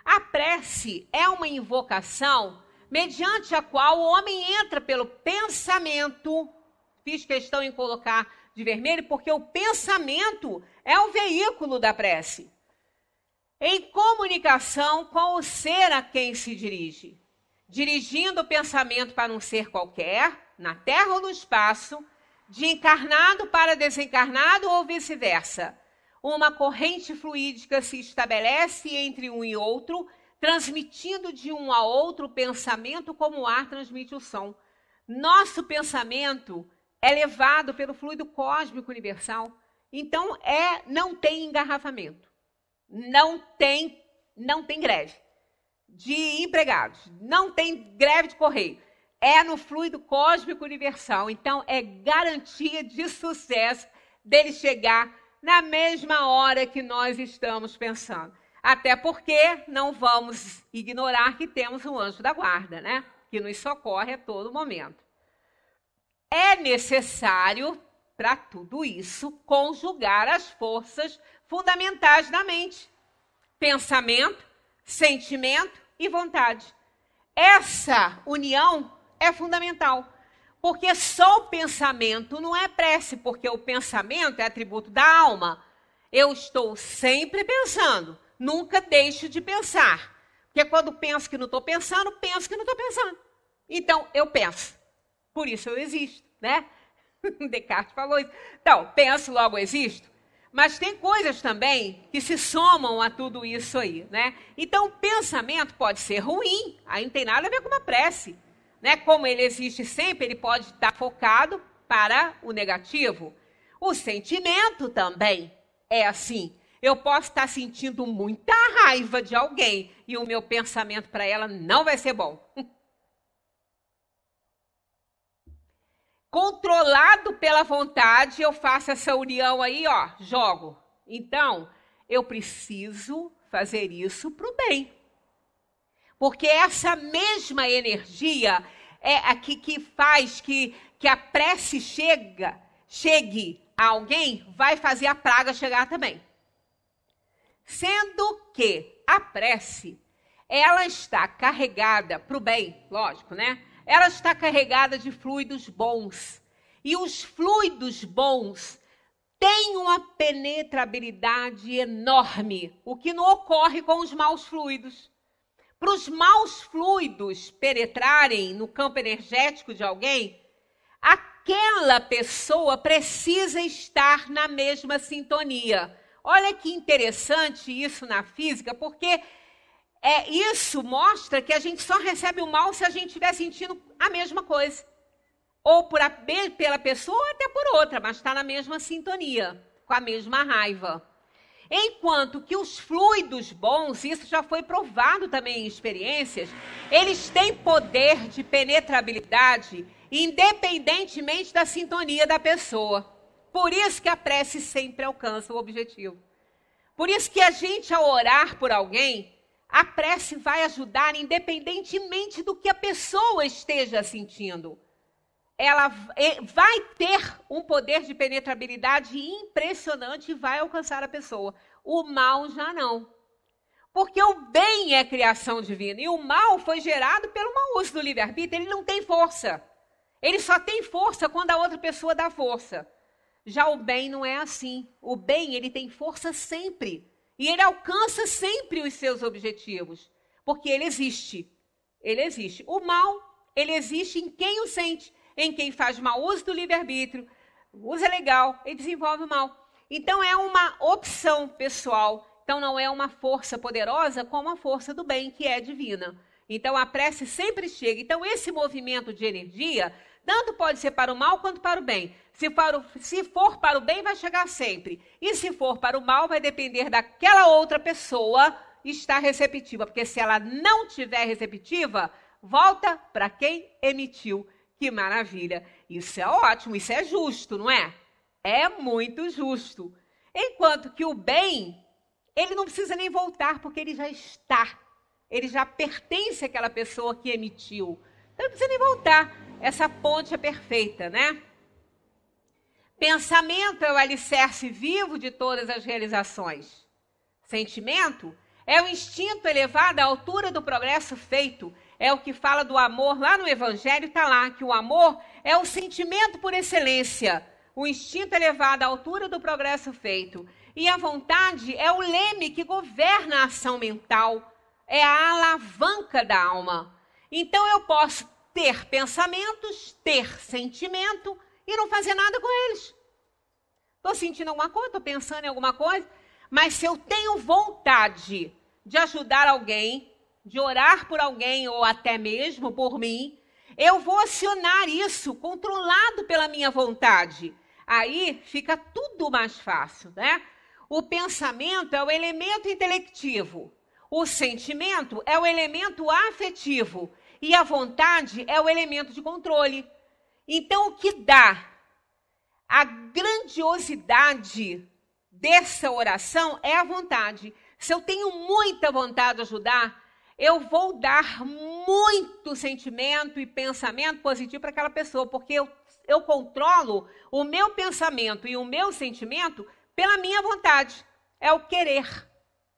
A prece é uma invocação mediante a qual o homem entra pelo pensamento, fiz questão em colocar de vermelho, porque o pensamento é o veículo da prece. Em comunicação com o ser a quem se dirige, dirigindo o pensamento para um ser qualquer, na terra ou no espaço, de encarnado para desencarnado ou vice-versa. Uma corrente fluídica se estabelece entre um e outro, transmitindo de um a outro o pensamento como o ar transmite o som. Nosso pensamento é levado pelo fluido cósmico universal. Então é não tem engarrafamento. Não tem não tem greve de empregados, não tem greve de correio. É no fluido cósmico universal. Então é garantia de sucesso dele chegar na mesma hora que nós estamos pensando. Até porque não vamos ignorar que temos um anjo da guarda, né? Que nos socorre a todo momento. É necessário, para tudo isso, conjugar as forças fundamentais da mente: pensamento, sentimento e vontade. Essa união é fundamental. Porque só o pensamento não é prece, porque o pensamento é atributo da alma. Eu estou sempre pensando, nunca deixo de pensar. Porque quando penso que não estou pensando, penso que não estou pensando. Então, eu penso. Por isso eu existo, né? *laughs* Descartes falou isso. Então, penso, logo existo. Mas tem coisas também que se somam a tudo isso aí, né? Então, o pensamento pode ser ruim, aí não tem nada a ver com uma prece. Né? Como ele existe sempre, ele pode estar focado para o negativo. O sentimento também é assim. Eu posso estar sentindo muita raiva de alguém e o meu pensamento para ela não vai ser bom. *laughs* controlado pela vontade, eu faço essa união aí, ó, jogo. Então, eu preciso fazer isso para o bem. Porque essa mesma energia é a que, que faz que, que a prece chega, chegue a alguém, vai fazer a praga chegar também. Sendo que a prece, ela está carregada para o bem, lógico, né? ela está carregada de fluidos bons. E os fluidos bons têm uma penetrabilidade enorme, o que não ocorre com os maus fluidos. Para os maus fluidos penetrarem no campo energético de alguém, aquela pessoa precisa estar na mesma sintonia. Olha que interessante isso na física, porque é, isso mostra que a gente só recebe o mal se a gente estiver sentindo a mesma coisa. Ou por a, pela pessoa ou até por outra, mas está na mesma sintonia, com a mesma raiva. Enquanto que os fluidos bons, isso já foi provado também em experiências, eles têm poder de penetrabilidade independentemente da sintonia da pessoa. Por isso que a prece sempre alcança o objetivo. Por isso que a gente, ao orar por alguém, a prece vai ajudar independentemente do que a pessoa esteja sentindo. Ela vai ter um poder de penetrabilidade impressionante e vai alcançar a pessoa. O mal já não. Porque o bem é criação divina e o mal foi gerado pelo mau uso do livre-arbítrio, ele não tem força. Ele só tem força quando a outra pessoa dá força. Já o bem não é assim. O bem, ele tem força sempre. E ele alcança sempre os seus objetivos, porque ele existe. Ele existe. O mal, ele existe em quem o sente, em quem faz mau uso do livre-arbítrio, usa é legal e desenvolve o mal. Então é uma opção pessoal, então não é uma força poderosa como a força do bem, que é divina. Então a prece sempre chega. Então esse movimento de energia tanto pode ser para o mal quanto para o bem. Se, se for para o bem, vai chegar sempre. E se for para o mal, vai depender daquela outra pessoa estar receptiva. Porque se ela não tiver receptiva, volta para quem emitiu. Que maravilha! Isso é ótimo, isso é justo, não é? É muito justo. Enquanto que o bem, ele não precisa nem voltar, porque ele já está. Ele já pertence àquela pessoa que emitiu. Então não precisa nem voltar essa ponte é perfeita, né? Pensamento é o alicerce vivo de todas as realizações. Sentimento é o instinto elevado à altura do progresso feito. É o que fala do amor lá no Evangelho, está lá que o amor é o sentimento por excelência, o instinto elevado à altura do progresso feito. E a vontade é o leme que governa a ação mental, é a alavanca da alma. Então eu posso ter pensamentos, ter sentimento e não fazer nada com eles. Estou sentindo alguma coisa, estou pensando em alguma coisa, mas se eu tenho vontade de ajudar alguém, de orar por alguém ou até mesmo por mim, eu vou acionar isso controlado pela minha vontade. Aí fica tudo mais fácil, né? O pensamento é o elemento intelectivo, o sentimento é o elemento afetivo e a vontade é o elemento de controle. Então, o que dá a grandiosidade dessa oração é a vontade. Se eu tenho muita vontade de ajudar, eu vou dar muito sentimento e pensamento positivo para aquela pessoa, porque eu, eu controlo o meu pensamento e o meu sentimento pela minha vontade, é o querer.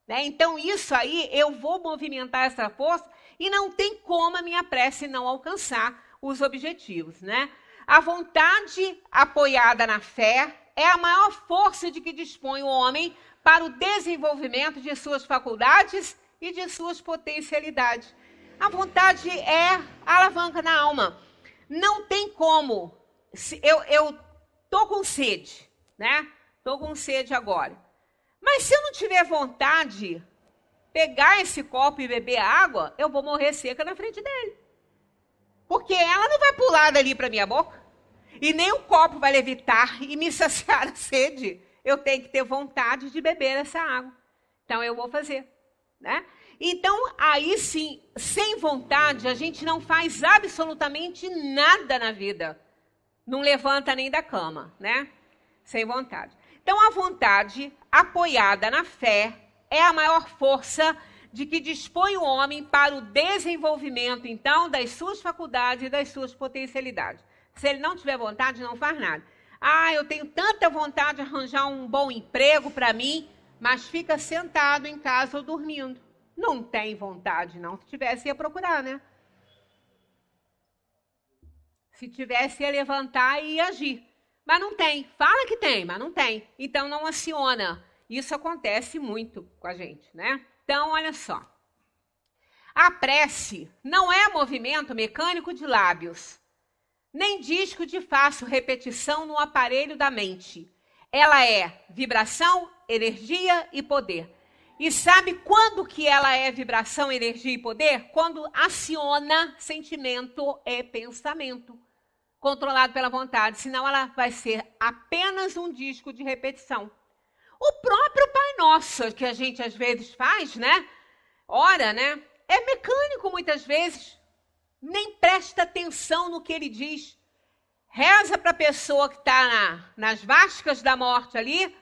Né? Então, isso aí, eu vou movimentar essa força e não tem como a minha prece não alcançar os objetivos, né? A vontade apoiada na fé é a maior força de que dispõe o homem para o desenvolvimento de suas faculdades e de suas potencialidades. A vontade é a alavanca na alma. Não tem como. Eu, eu tô com sede, né? Tô com sede agora. Mas se eu não tiver vontade, pegar esse copo e beber água, eu vou morrer seca na frente dele. Porque ela não vai pular dali para minha boca. E nem o copo vai levitar e me saciar a sede. Eu tenho que ter vontade de beber essa água. Então eu vou fazer. Né? Então, aí sim, sem vontade, a gente não faz absolutamente nada na vida. Não levanta nem da cama, né? Sem vontade. Então, a vontade, apoiada na fé, é a maior força de que dispõe o homem para o desenvolvimento, então, das suas faculdades e das suas potencialidades. Se ele não tiver vontade, não faz nada. Ah, eu tenho tanta vontade de arranjar um bom emprego para mim, mas fica sentado em casa ou dormindo. Não tem vontade, não. Se tivesse, ia procurar, né? Se tivesse, ia levantar e ia agir. Mas não tem. Fala que tem, mas não tem. Então não aciona. Isso acontece muito com a gente, né? Então, olha só. A prece não é movimento mecânico de lábios, nem disco de fácil repetição no aparelho da mente. Ela é vibração, energia e poder. E sabe quando que ela é vibração, energia e poder? Quando aciona sentimento e é pensamento, controlado pela vontade. Senão ela vai ser apenas um disco de repetição. O próprio Pai Nosso, que a gente às vezes faz, né? Ora, né? É mecânico muitas vezes, nem presta atenção no que ele diz. Reza para a pessoa que está na, nas vascas da morte ali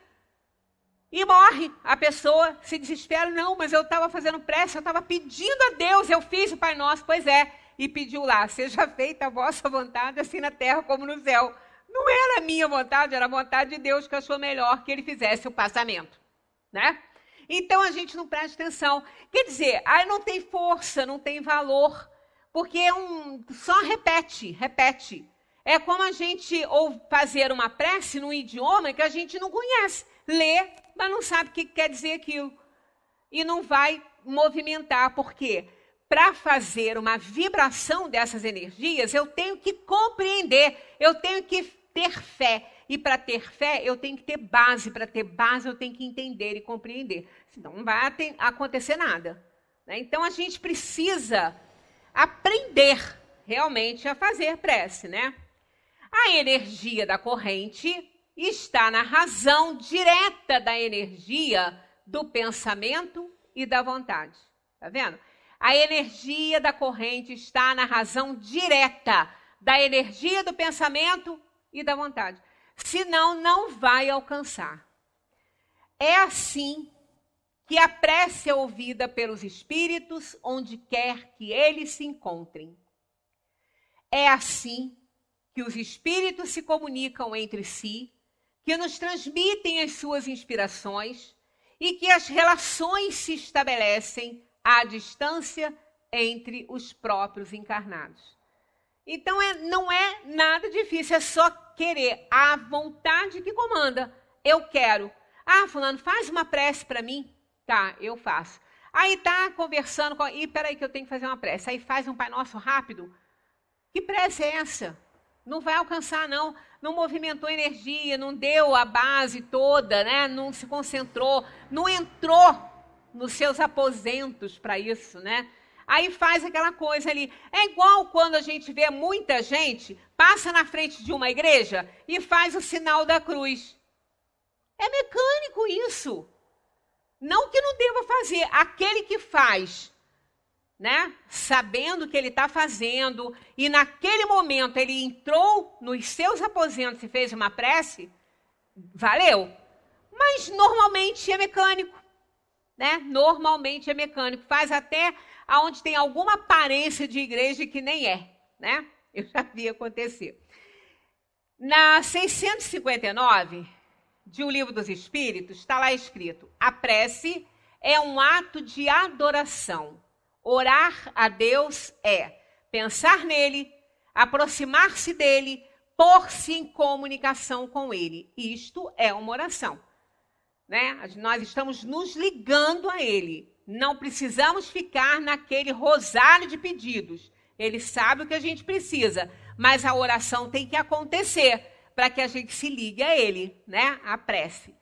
e morre. A pessoa se desespera. Não, mas eu estava fazendo prece, eu estava pedindo a Deus, eu fiz o Pai Nosso. Pois é, e pediu lá: seja feita a vossa vontade, assim na terra como no céu. Não era minha vontade, era a vontade de Deus que achou melhor que ele fizesse o passamento, né? Então a gente não presta atenção. Quer dizer, aí não tem força, não tem valor, porque é um só repete, repete. É como a gente ou fazer uma prece num idioma que a gente não conhece, lê, mas não sabe o que quer dizer aquilo e não vai movimentar, porque para fazer uma vibração dessas energias, eu tenho que compreender, eu tenho que ter fé. E para ter fé, eu tenho que ter base. Para ter base, eu tenho que entender e compreender. Senão não vai acontecer nada. Né? Então a gente precisa aprender realmente a fazer prece, né? A energia da corrente está na razão direta da energia do pensamento e da vontade. Tá vendo? A energia da corrente está na razão direta da energia do pensamento e da vontade. Senão, não vai alcançar. É assim que a prece é ouvida pelos espíritos onde quer que eles se encontrem. É assim que os espíritos se comunicam entre si, que nos transmitem as suas inspirações e que as relações se estabelecem à distância entre os próprios encarnados. Então é, não é nada difícil, é só querer a vontade que comanda. Eu quero. Ah, fulano, faz uma prece para mim. Tá, eu faço. Aí tá conversando com. Ih, peraí, que eu tenho que fazer uma prece. Aí faz um Pai Nosso rápido. Que prece é essa? Não vai alcançar, não. Não movimentou energia, não deu a base toda, né? não se concentrou, não entrou nos seus aposentos para isso, né? Aí faz aquela coisa ali. É igual quando a gente vê muita gente passa na frente de uma igreja e faz o sinal da cruz. É mecânico isso. Não que não deva fazer, aquele que faz, né? Sabendo que ele está fazendo e naquele momento ele entrou nos seus aposentos e fez uma prece, valeu. Mas normalmente é mecânico, né? Normalmente é mecânico, faz até aonde tem alguma aparência de igreja que nem é, né? Eu já vi acontecer. Na 659 de O Livro dos Espíritos, está lá escrito: a prece é um ato de adoração. Orar a Deus é pensar nele, aproximar-se dele, pôr-se em comunicação com ele. Isto é uma oração. Né? Nós estamos nos ligando a ele. Não precisamos ficar naquele rosário de pedidos. Ele sabe o que a gente precisa, mas a oração tem que acontecer para que a gente se ligue a ele, né? A prece.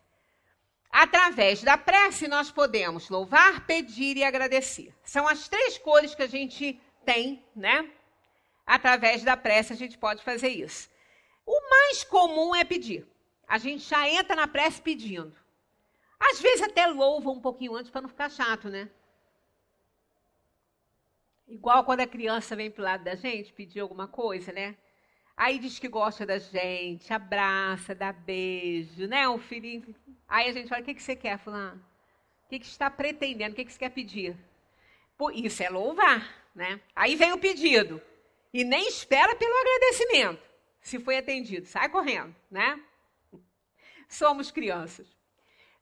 Através da prece nós podemos louvar, pedir e agradecer. São as três cores que a gente tem, né? Através da prece a gente pode fazer isso. O mais comum é pedir. A gente já entra na prece pedindo. Às vezes até louva um pouquinho antes para não ficar chato, né? Igual quando a criança vem pro lado da gente pedir alguma coisa, né? Aí diz que gosta da gente, abraça, dá beijo, né? O filhinho. Aí a gente fala: o que, que você quer, Fulano? O que, que está pretendendo? O que, que você quer pedir? isso é louvar, né? Aí vem o pedido. E nem espera pelo agradecimento. Se foi atendido, sai correndo, né? Somos crianças.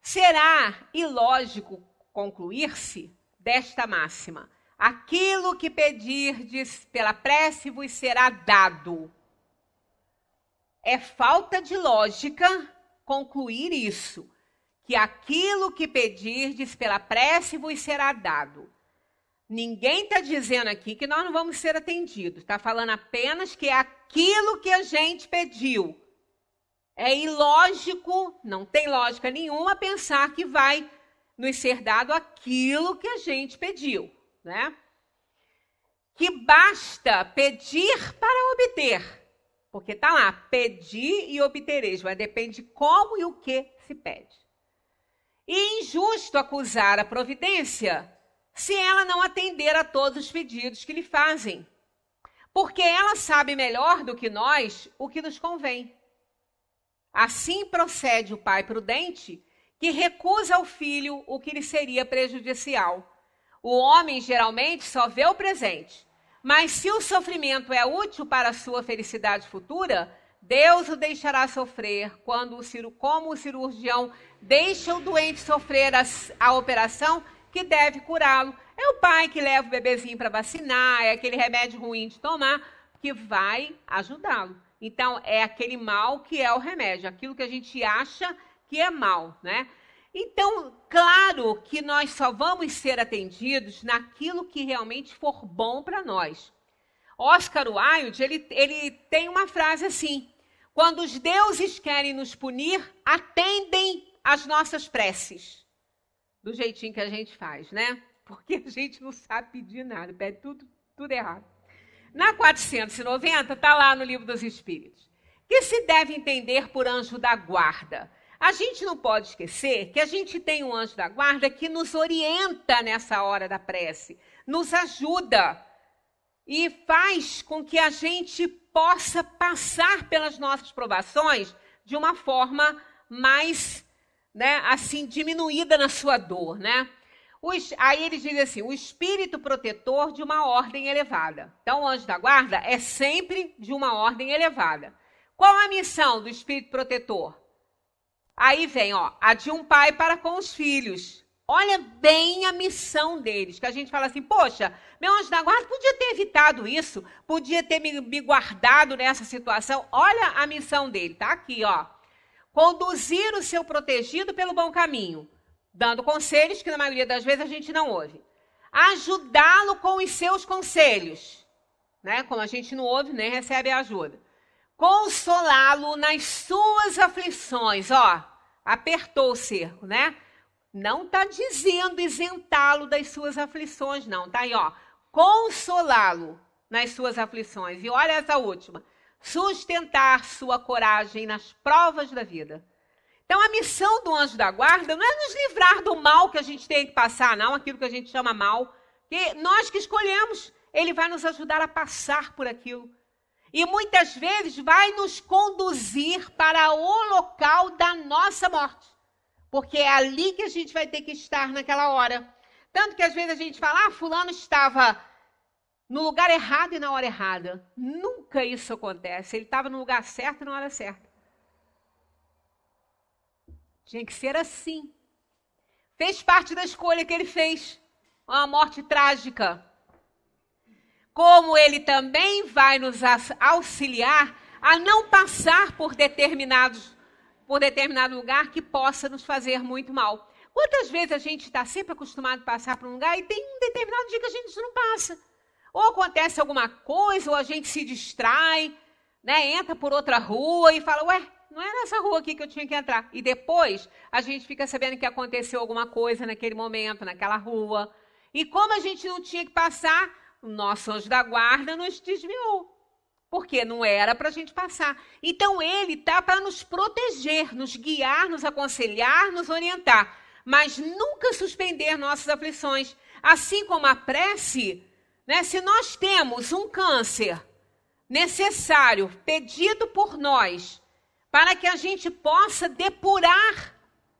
Será ilógico concluir-se desta máxima: aquilo que pedirdes pela prece vos será dado. É falta de lógica concluir isso, que aquilo que pedirdes pela prece vos será dado. Ninguém está dizendo aqui que nós não vamos ser atendidos, está falando apenas que é aquilo que a gente pediu é ilógico, não tem lógica nenhuma pensar que vai nos ser dado aquilo que a gente pediu, né? Que basta pedir para obter, porque tá lá, pedir e obtereis, mas depende de como e o que se pede. E é injusto acusar a providência se ela não atender a todos os pedidos que lhe fazem, porque ela sabe melhor do que nós o que nos convém. Assim procede o pai prudente, que recusa ao filho o que lhe seria prejudicial. O homem geralmente só vê o presente, mas se o sofrimento é útil para a sua felicidade futura, Deus o deixará sofrer quando o como o cirurgião deixa o doente sofrer a, a operação que deve curá-lo. É o pai que leva o bebezinho para vacinar, é aquele remédio ruim de tomar que vai ajudá-lo. Então, é aquele mal que é o remédio, aquilo que a gente acha que é mal, né? Então, claro que nós só vamos ser atendidos naquilo que realmente for bom para nós. Oscar Wilde, ele, ele tem uma frase assim, quando os deuses querem nos punir, atendem às nossas preces. Do jeitinho que a gente faz, né? Porque a gente não sabe pedir nada, pede tudo, tudo errado. Na 490, está lá no Livro dos Espíritos. Que se deve entender por anjo da guarda? A gente não pode esquecer que a gente tem um anjo da guarda que nos orienta nessa hora da prece, nos ajuda e faz com que a gente possa passar pelas nossas provações de uma forma mais, né, assim, diminuída na sua dor, né? Os, aí eles dizem assim: o espírito protetor de uma ordem elevada. Então, o anjo da guarda é sempre de uma ordem elevada. Qual a missão do espírito protetor? Aí vem, ó, a de um pai para com os filhos. Olha bem a missão deles, que a gente fala assim, poxa, meu anjo da guarda podia ter evitado isso, podia ter me, me guardado nessa situação. Olha a missão dele, tá aqui, ó. Conduzir o seu protegido pelo bom caminho dando conselhos que na maioria das vezes a gente não ouve. Ajudá-lo com os seus conselhos, né? Como a gente não ouve nem recebe ajuda. Consolá-lo nas suas aflições, ó. Apertou o cerco, né? Não tá dizendo isentá-lo das suas aflições, não. Tá aí, ó. Consolá-lo nas suas aflições. E olha essa última. Sustentar sua coragem nas provas da vida. Então, a missão do anjo da guarda não é nos livrar do mal que a gente tem que passar, não, aquilo que a gente chama mal, que nós que escolhemos, ele vai nos ajudar a passar por aquilo. E muitas vezes vai nos conduzir para o local da nossa morte, porque é ali que a gente vai ter que estar naquela hora. Tanto que às vezes a gente fala, ah, fulano estava no lugar errado e na hora errada. Nunca isso acontece. Ele estava no lugar certo e na hora certa. Tinha que ser assim. Fez parte da escolha que ele fez. Uma morte trágica. Como ele também vai nos auxiliar a não passar por determinados por determinado lugar que possa nos fazer muito mal. Quantas vezes a gente está sempre acostumado a passar por um lugar e tem um determinado dia que a gente não passa? Ou acontece alguma coisa, ou a gente se distrai, né? entra por outra rua e fala, ué, não é nessa rua aqui que eu tinha que entrar. E depois a gente fica sabendo que aconteceu alguma coisa naquele momento, naquela rua. E como a gente não tinha que passar, o nosso anjo da guarda nos desviou. Porque não era para a gente passar. Então ele está para nos proteger, nos guiar, nos aconselhar, nos orientar. Mas nunca suspender nossas aflições. Assim como a prece, né, se nós temos um câncer necessário, pedido por nós, para que a gente possa depurar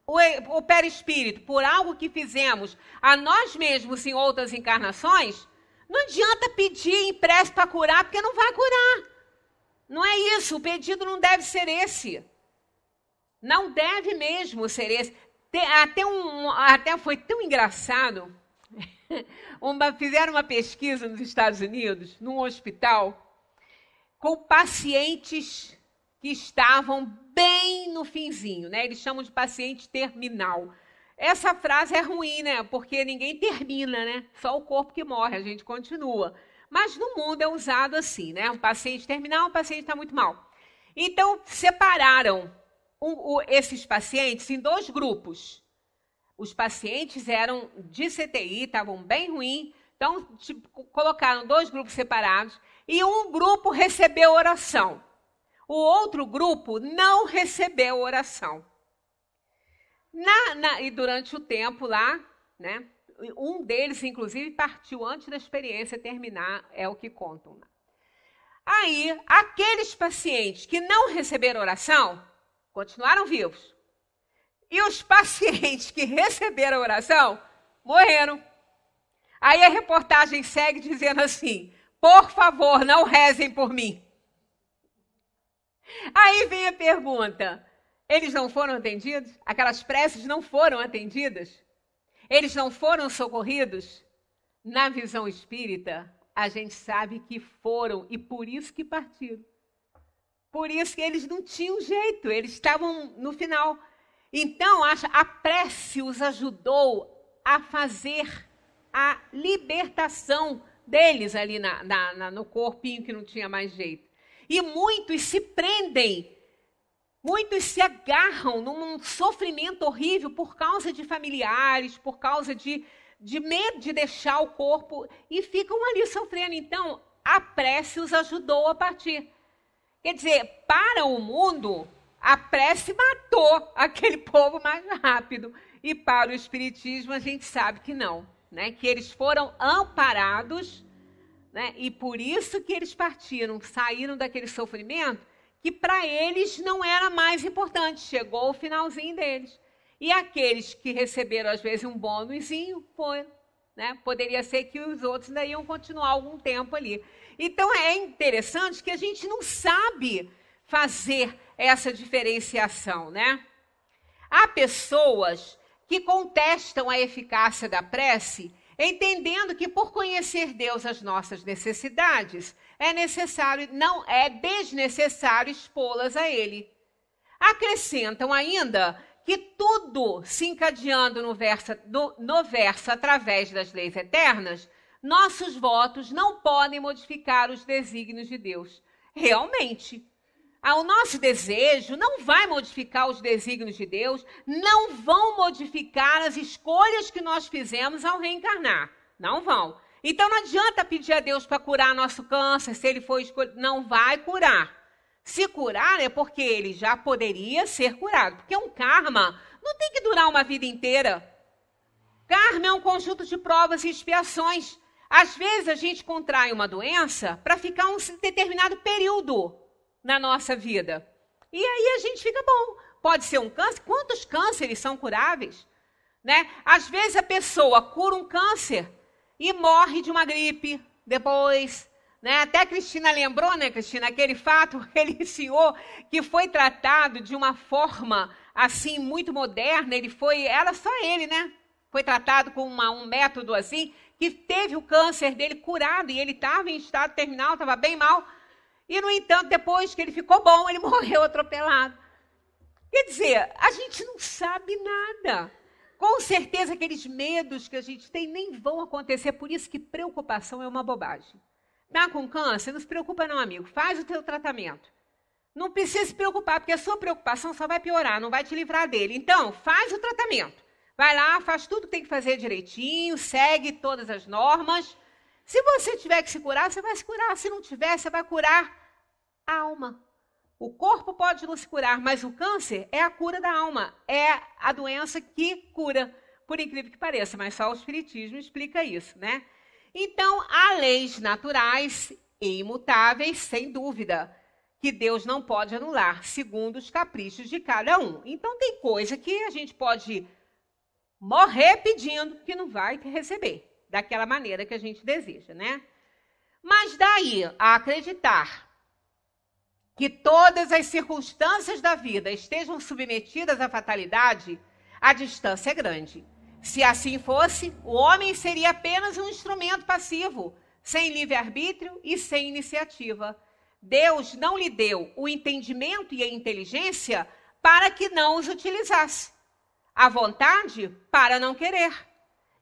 o, o perispírito por algo que fizemos a nós mesmos em outras encarnações, não adianta pedir empréstimo para curar, porque não vai curar. Não é isso, o pedido não deve ser esse. Não deve mesmo ser esse. Tem, até, um, até foi tão engraçado. *laughs* uma, fizeram uma pesquisa nos Estados Unidos, num hospital, com pacientes que estavam bem no finzinho, né? Eles chamam de paciente terminal. Essa frase é ruim, né? Porque ninguém termina, né? Só o corpo que morre, a gente continua. Mas no mundo é usado assim, né? Um paciente terminal, um paciente está muito mal. Então, separaram o, o, esses pacientes em dois grupos. Os pacientes eram de CTI, estavam bem ruins, então tipo, colocaram dois grupos separados e um grupo recebeu oração o outro grupo não recebeu oração. Na, na, e durante o tempo lá, né, um deles, inclusive, partiu antes da experiência terminar, é o que contam. Aí, aqueles pacientes que não receberam oração continuaram vivos. E os *laughs* pacientes que receberam oração morreram. Aí a reportagem segue dizendo assim: por favor, não rezem por mim. Aí vem a pergunta: eles não foram atendidos? Aquelas preces não foram atendidas? Eles não foram socorridos? Na visão espírita, a gente sabe que foram e por isso que partiram. Por isso que eles não tinham jeito, eles estavam no final. Então, a prece os ajudou a fazer a libertação deles ali na, na, na, no corpinho que não tinha mais jeito. E muitos se prendem, muitos se agarram num sofrimento horrível por causa de familiares, por causa de, de medo de deixar o corpo e ficam ali sofrendo. Então, a prece os ajudou a partir. Quer dizer, para o mundo, a prece matou *laughs* aquele povo mais rápido. E para o Espiritismo, a gente sabe que não, né? que eles foram amparados né? E por isso que eles partiram, saíram daquele sofrimento que para eles não era mais importante, chegou o finalzinho deles. E aqueles que receberam, às vezes, um bônusinho, foi. Né? Poderia ser que os outros ainda iam continuar algum tempo ali. Então é interessante que a gente não sabe fazer essa diferenciação. Né? Há pessoas que contestam a eficácia da prece entendendo que por conhecer Deus as nossas necessidades, é necessário, não é desnecessário expô-las a ele. Acrescentam ainda que tudo se encadeando no verso, do, no verso através das leis eternas, nossos votos não podem modificar os desígnios de Deus. Realmente, ao ah, nosso desejo, não vai modificar os desígnios de Deus, não vão modificar as escolhas que nós fizemos ao reencarnar. Não vão. Então não adianta pedir a Deus para curar nosso câncer, se ele for escolhido, não vai curar. Se curar é porque ele já poderia ser curado, porque um karma não tem que durar uma vida inteira. Karma é um conjunto de provas e expiações. Às vezes a gente contrai uma doença para ficar um determinado período na nossa vida. E aí a gente fica bom. Pode ser um câncer. Quantos cânceres são curáveis? Né? Às vezes a pessoa cura um câncer e morre de uma gripe depois. Né? Até a Cristina lembrou, né, Cristina, aquele fato, aquele *laughs* senhor que foi tratado de uma forma assim muito moderna, ele foi, era só ele, né? Foi tratado com uma, um método assim, que teve o câncer dele curado e ele estava em estado terminal, estava bem mal, e, no entanto, depois que ele ficou bom, ele *laughs* morreu atropelado. Quer dizer, a gente não sabe nada. Com certeza, aqueles medos que a gente tem nem vão acontecer. Por isso que preocupação é uma bobagem. Tá com câncer? Não se preocupa, não, amigo. Faz o teu tratamento. Não precisa se preocupar, porque a sua preocupação só vai piorar, não vai te livrar dele. Então, faz o tratamento. Vai lá, faz tudo que tem que fazer direitinho, segue todas as normas. Se você tiver que se curar, você vai se curar. Se não tiver, você vai curar a alma. O corpo pode nos curar, mas o câncer é a cura da alma, é a doença que cura, por incrível que pareça, mas só o espiritismo explica isso, né? Então, há leis naturais e imutáveis, sem dúvida, que Deus não pode anular, segundo os caprichos de cada um. Então, tem coisa que a gente pode morrer pedindo que não vai receber, daquela maneira que a gente deseja, né? Mas daí a acreditar que todas as circunstâncias da vida estejam submetidas à fatalidade, a distância é grande. Se assim fosse, o homem seria apenas um instrumento passivo, sem livre-arbítrio e sem iniciativa. Deus não lhe deu o entendimento e a inteligência para que não os utilizasse, a vontade para não querer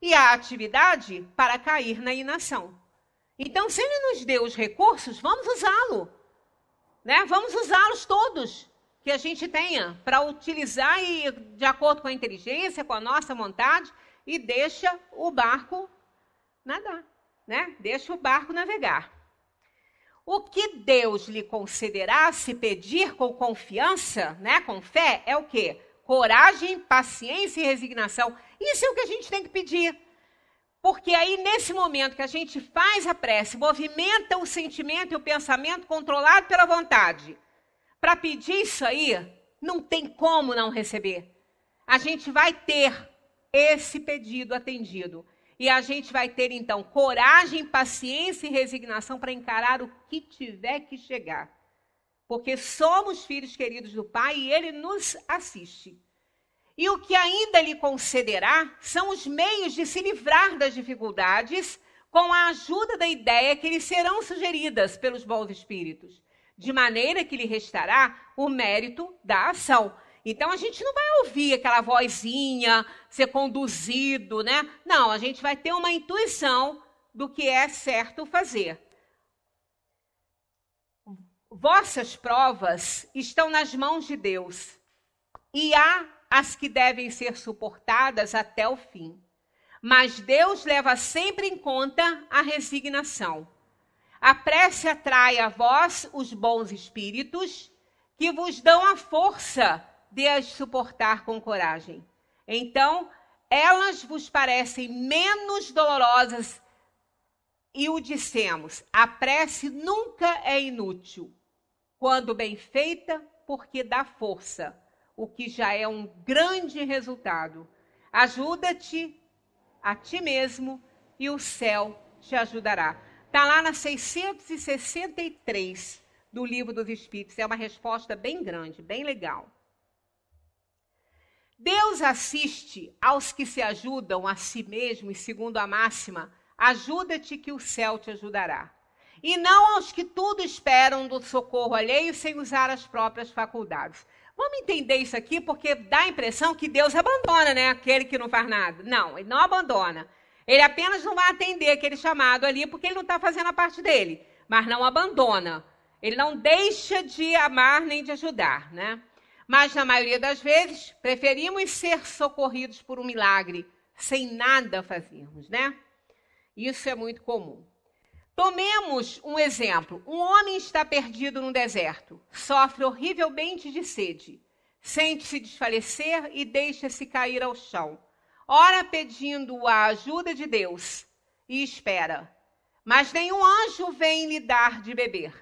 e a atividade para cair na inação. Então, se ele nos deu os recursos, vamos usá-lo. Né? Vamos usá-los todos que a gente tenha para utilizar e de acordo com a inteligência, com a nossa vontade e deixa o barco nadar, né? Deixa o barco navegar. O que Deus lhe concederá se pedir com confiança, né? Com fé é o quê? Coragem, paciência e resignação. Isso é o que a gente tem que pedir. Porque aí, nesse momento que a gente faz a prece, movimenta o sentimento e o pensamento controlado pela vontade. Para pedir isso aí, não tem como não receber. A gente vai ter esse pedido atendido. E a gente vai ter, então, coragem, paciência e resignação para encarar o que tiver que chegar. Porque somos filhos queridos do Pai e Ele nos assiste e o que ainda lhe concederá são os meios de se livrar das dificuldades com a ajuda da ideia que lhe serão sugeridas pelos bons espíritos, de maneira que lhe restará o mérito da ação. Então a gente não vai ouvir aquela vozinha, ser conduzido, né? Não, a gente vai ter uma intuição do que é certo fazer. Vossas provas estão nas mãos de Deus. E há as que devem ser suportadas até o fim. Mas Deus leva sempre em conta a resignação. A prece atrai a vós os bons espíritos que vos dão a força de as suportar com coragem. Então, elas vos parecem menos dolorosas e o dissemos: a prece nunca é inútil, quando bem feita, porque dá força o que já é um grande resultado. Ajuda-te a ti mesmo e o céu te ajudará. Está lá na 663 do Livro dos Espíritos. É uma resposta bem grande, bem legal. Deus assiste aos que se ajudam a si mesmo, e segundo a máxima, ajuda-te que o céu te ajudará. E não aos que tudo esperam do socorro alheio sem usar as próprias faculdades. Vamos entender isso aqui, porque dá a impressão que Deus abandona, né? Aquele que não faz nada. Não, ele não abandona. Ele apenas não vai atender aquele chamado ali, porque ele não está fazendo a parte dele. Mas não abandona. Ele não deixa de amar nem de ajudar, né? Mas na maioria das vezes, preferimos ser socorridos por um milagre, sem nada fazermos, né? Isso é muito comum. Tomemos um exemplo. Um homem está perdido no deserto, sofre horrivelmente de sede, sente-se desfalecer e deixa-se cair ao chão. Ora pedindo a ajuda de Deus e espera. Mas nenhum anjo vem lhe dar de beber.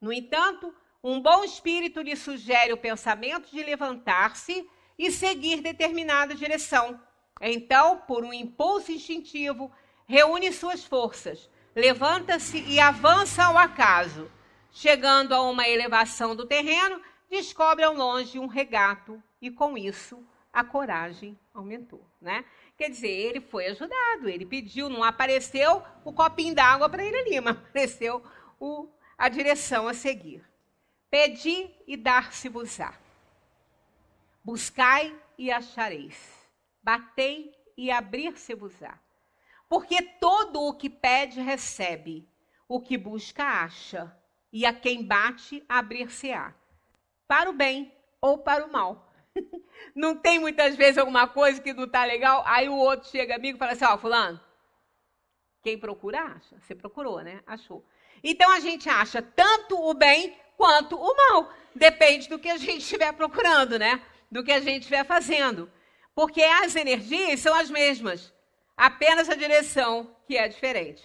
No entanto, um bom espírito lhe sugere o pensamento de levantar-se e seguir determinada direção. Então, por um impulso instintivo, reúne suas forças levanta-se e avança ao acaso. Chegando a uma elevação do terreno, descobre ao longe um regato e, com isso, a coragem aumentou. Né? Quer dizer, ele foi ajudado, ele pediu, não apareceu o copinho d'água para ele ali, *laughs* mas apareceu o, a direção a seguir. Pedi e dar-se-vos-á. Buscai e achareis. Batei e abrir-se-vos-á. Porque todo o que pede, recebe. O que busca, acha. E a quem bate, abrir-se-á. Para o bem ou para o mal. *laughs* Não tem muitas vezes alguma coisa que não está legal, aí o outro chega amigo e fala assim: Ó, oh, Fulano, quem procura, acha. Você procurou, né? Achou. Então a gente acha tanto o bem quanto o mal. Depende do que a gente estiver procurando, né? Do que a gente estiver fazendo. Porque as energias são as mesmas apenas a direção que é diferente.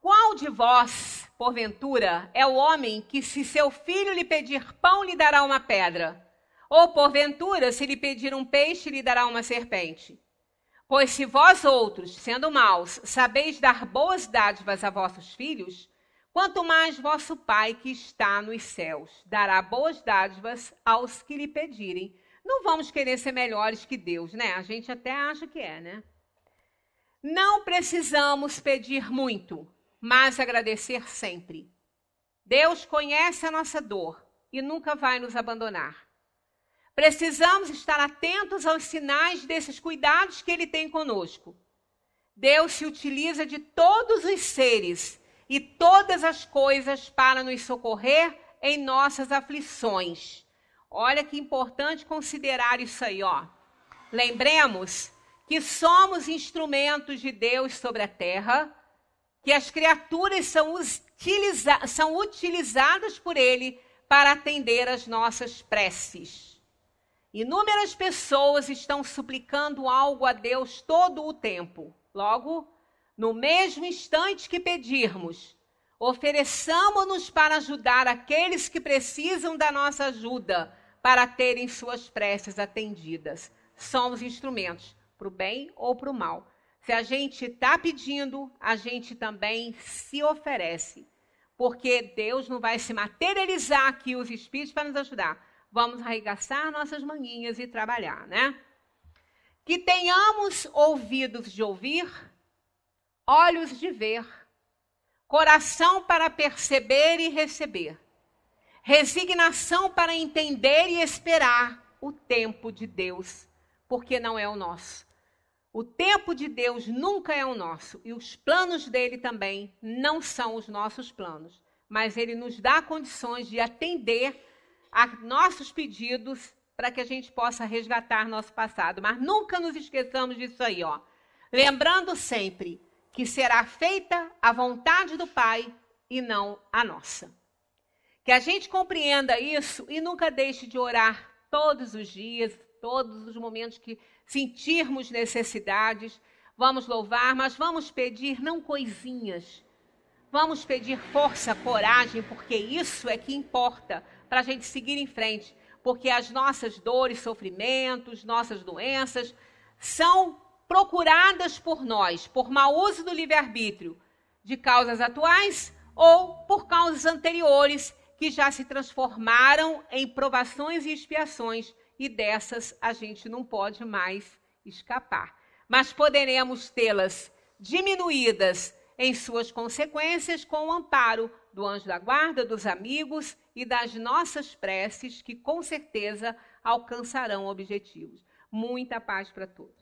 Qual de vós, porventura, é o homem que, se seu filho lhe pedir pão, lhe dará uma pedra? Ou, porventura, se lhe pedir um peixe, lhe dará uma serpente? Pois se vós outros, sendo maus, sabeis dar boas dádivas a vossos filhos, quanto mais vosso Pai que está nos céus dará boas dádivas aos que lhe pedirem. Não vamos querer ser melhores que Deus, né? A gente até acha que é, né? Não precisamos pedir muito, mas agradecer sempre. Deus conhece a nossa dor e nunca vai nos abandonar. Precisamos estar atentos aos sinais desses cuidados que Ele tem conosco. Deus se utiliza de todos os seres e todas as coisas para nos socorrer em nossas aflições. Olha que importante considerar isso aí, ó. Lembremos que somos instrumentos de Deus sobre a terra, que as criaturas são, utiliza são utilizadas por Ele para atender as nossas preces. Inúmeras pessoas estão suplicando algo a Deus todo o tempo. Logo, no mesmo instante que pedirmos, ofereçamos-nos para ajudar aqueles que precisam da nossa ajuda para terem suas preces atendidas. somos instrumentos para o bem ou para o mal. Se a gente está pedindo, a gente também se oferece. Porque Deus não vai se materializar aqui os espíritos para nos ajudar. Vamos arregaçar nossas manguinhas e trabalhar, né? Que tenhamos ouvidos de ouvir, olhos de ver, coração para perceber e receber, resignação para entender e esperar o tempo de Deus, porque não é o nosso. O tempo de Deus nunca é o nosso e os planos dele também não são os nossos planos, mas ele nos dá condições de atender a nossos pedidos para que a gente possa resgatar nosso passado. Mas nunca nos esqueçamos disso aí, ó. Lembrando sempre que será feita a vontade do Pai e não a nossa. Que a gente compreenda isso e nunca deixe de orar todos os dias, todos os momentos que sentirmos necessidades. Vamos louvar, mas vamos pedir não coisinhas. Vamos pedir força, coragem, porque isso é que importa para a gente seguir em frente. Porque as nossas dores, sofrimentos, nossas doenças são procuradas por nós por mau uso do livre-arbítrio, de causas atuais ou por causas anteriores que já se transformaram em provações e expiações, e dessas a gente não pode mais escapar. Mas poderemos tê-las diminuídas em suas consequências com o amparo do anjo da guarda, dos amigos e das nossas preces, que com certeza alcançarão objetivos. Muita paz para todos.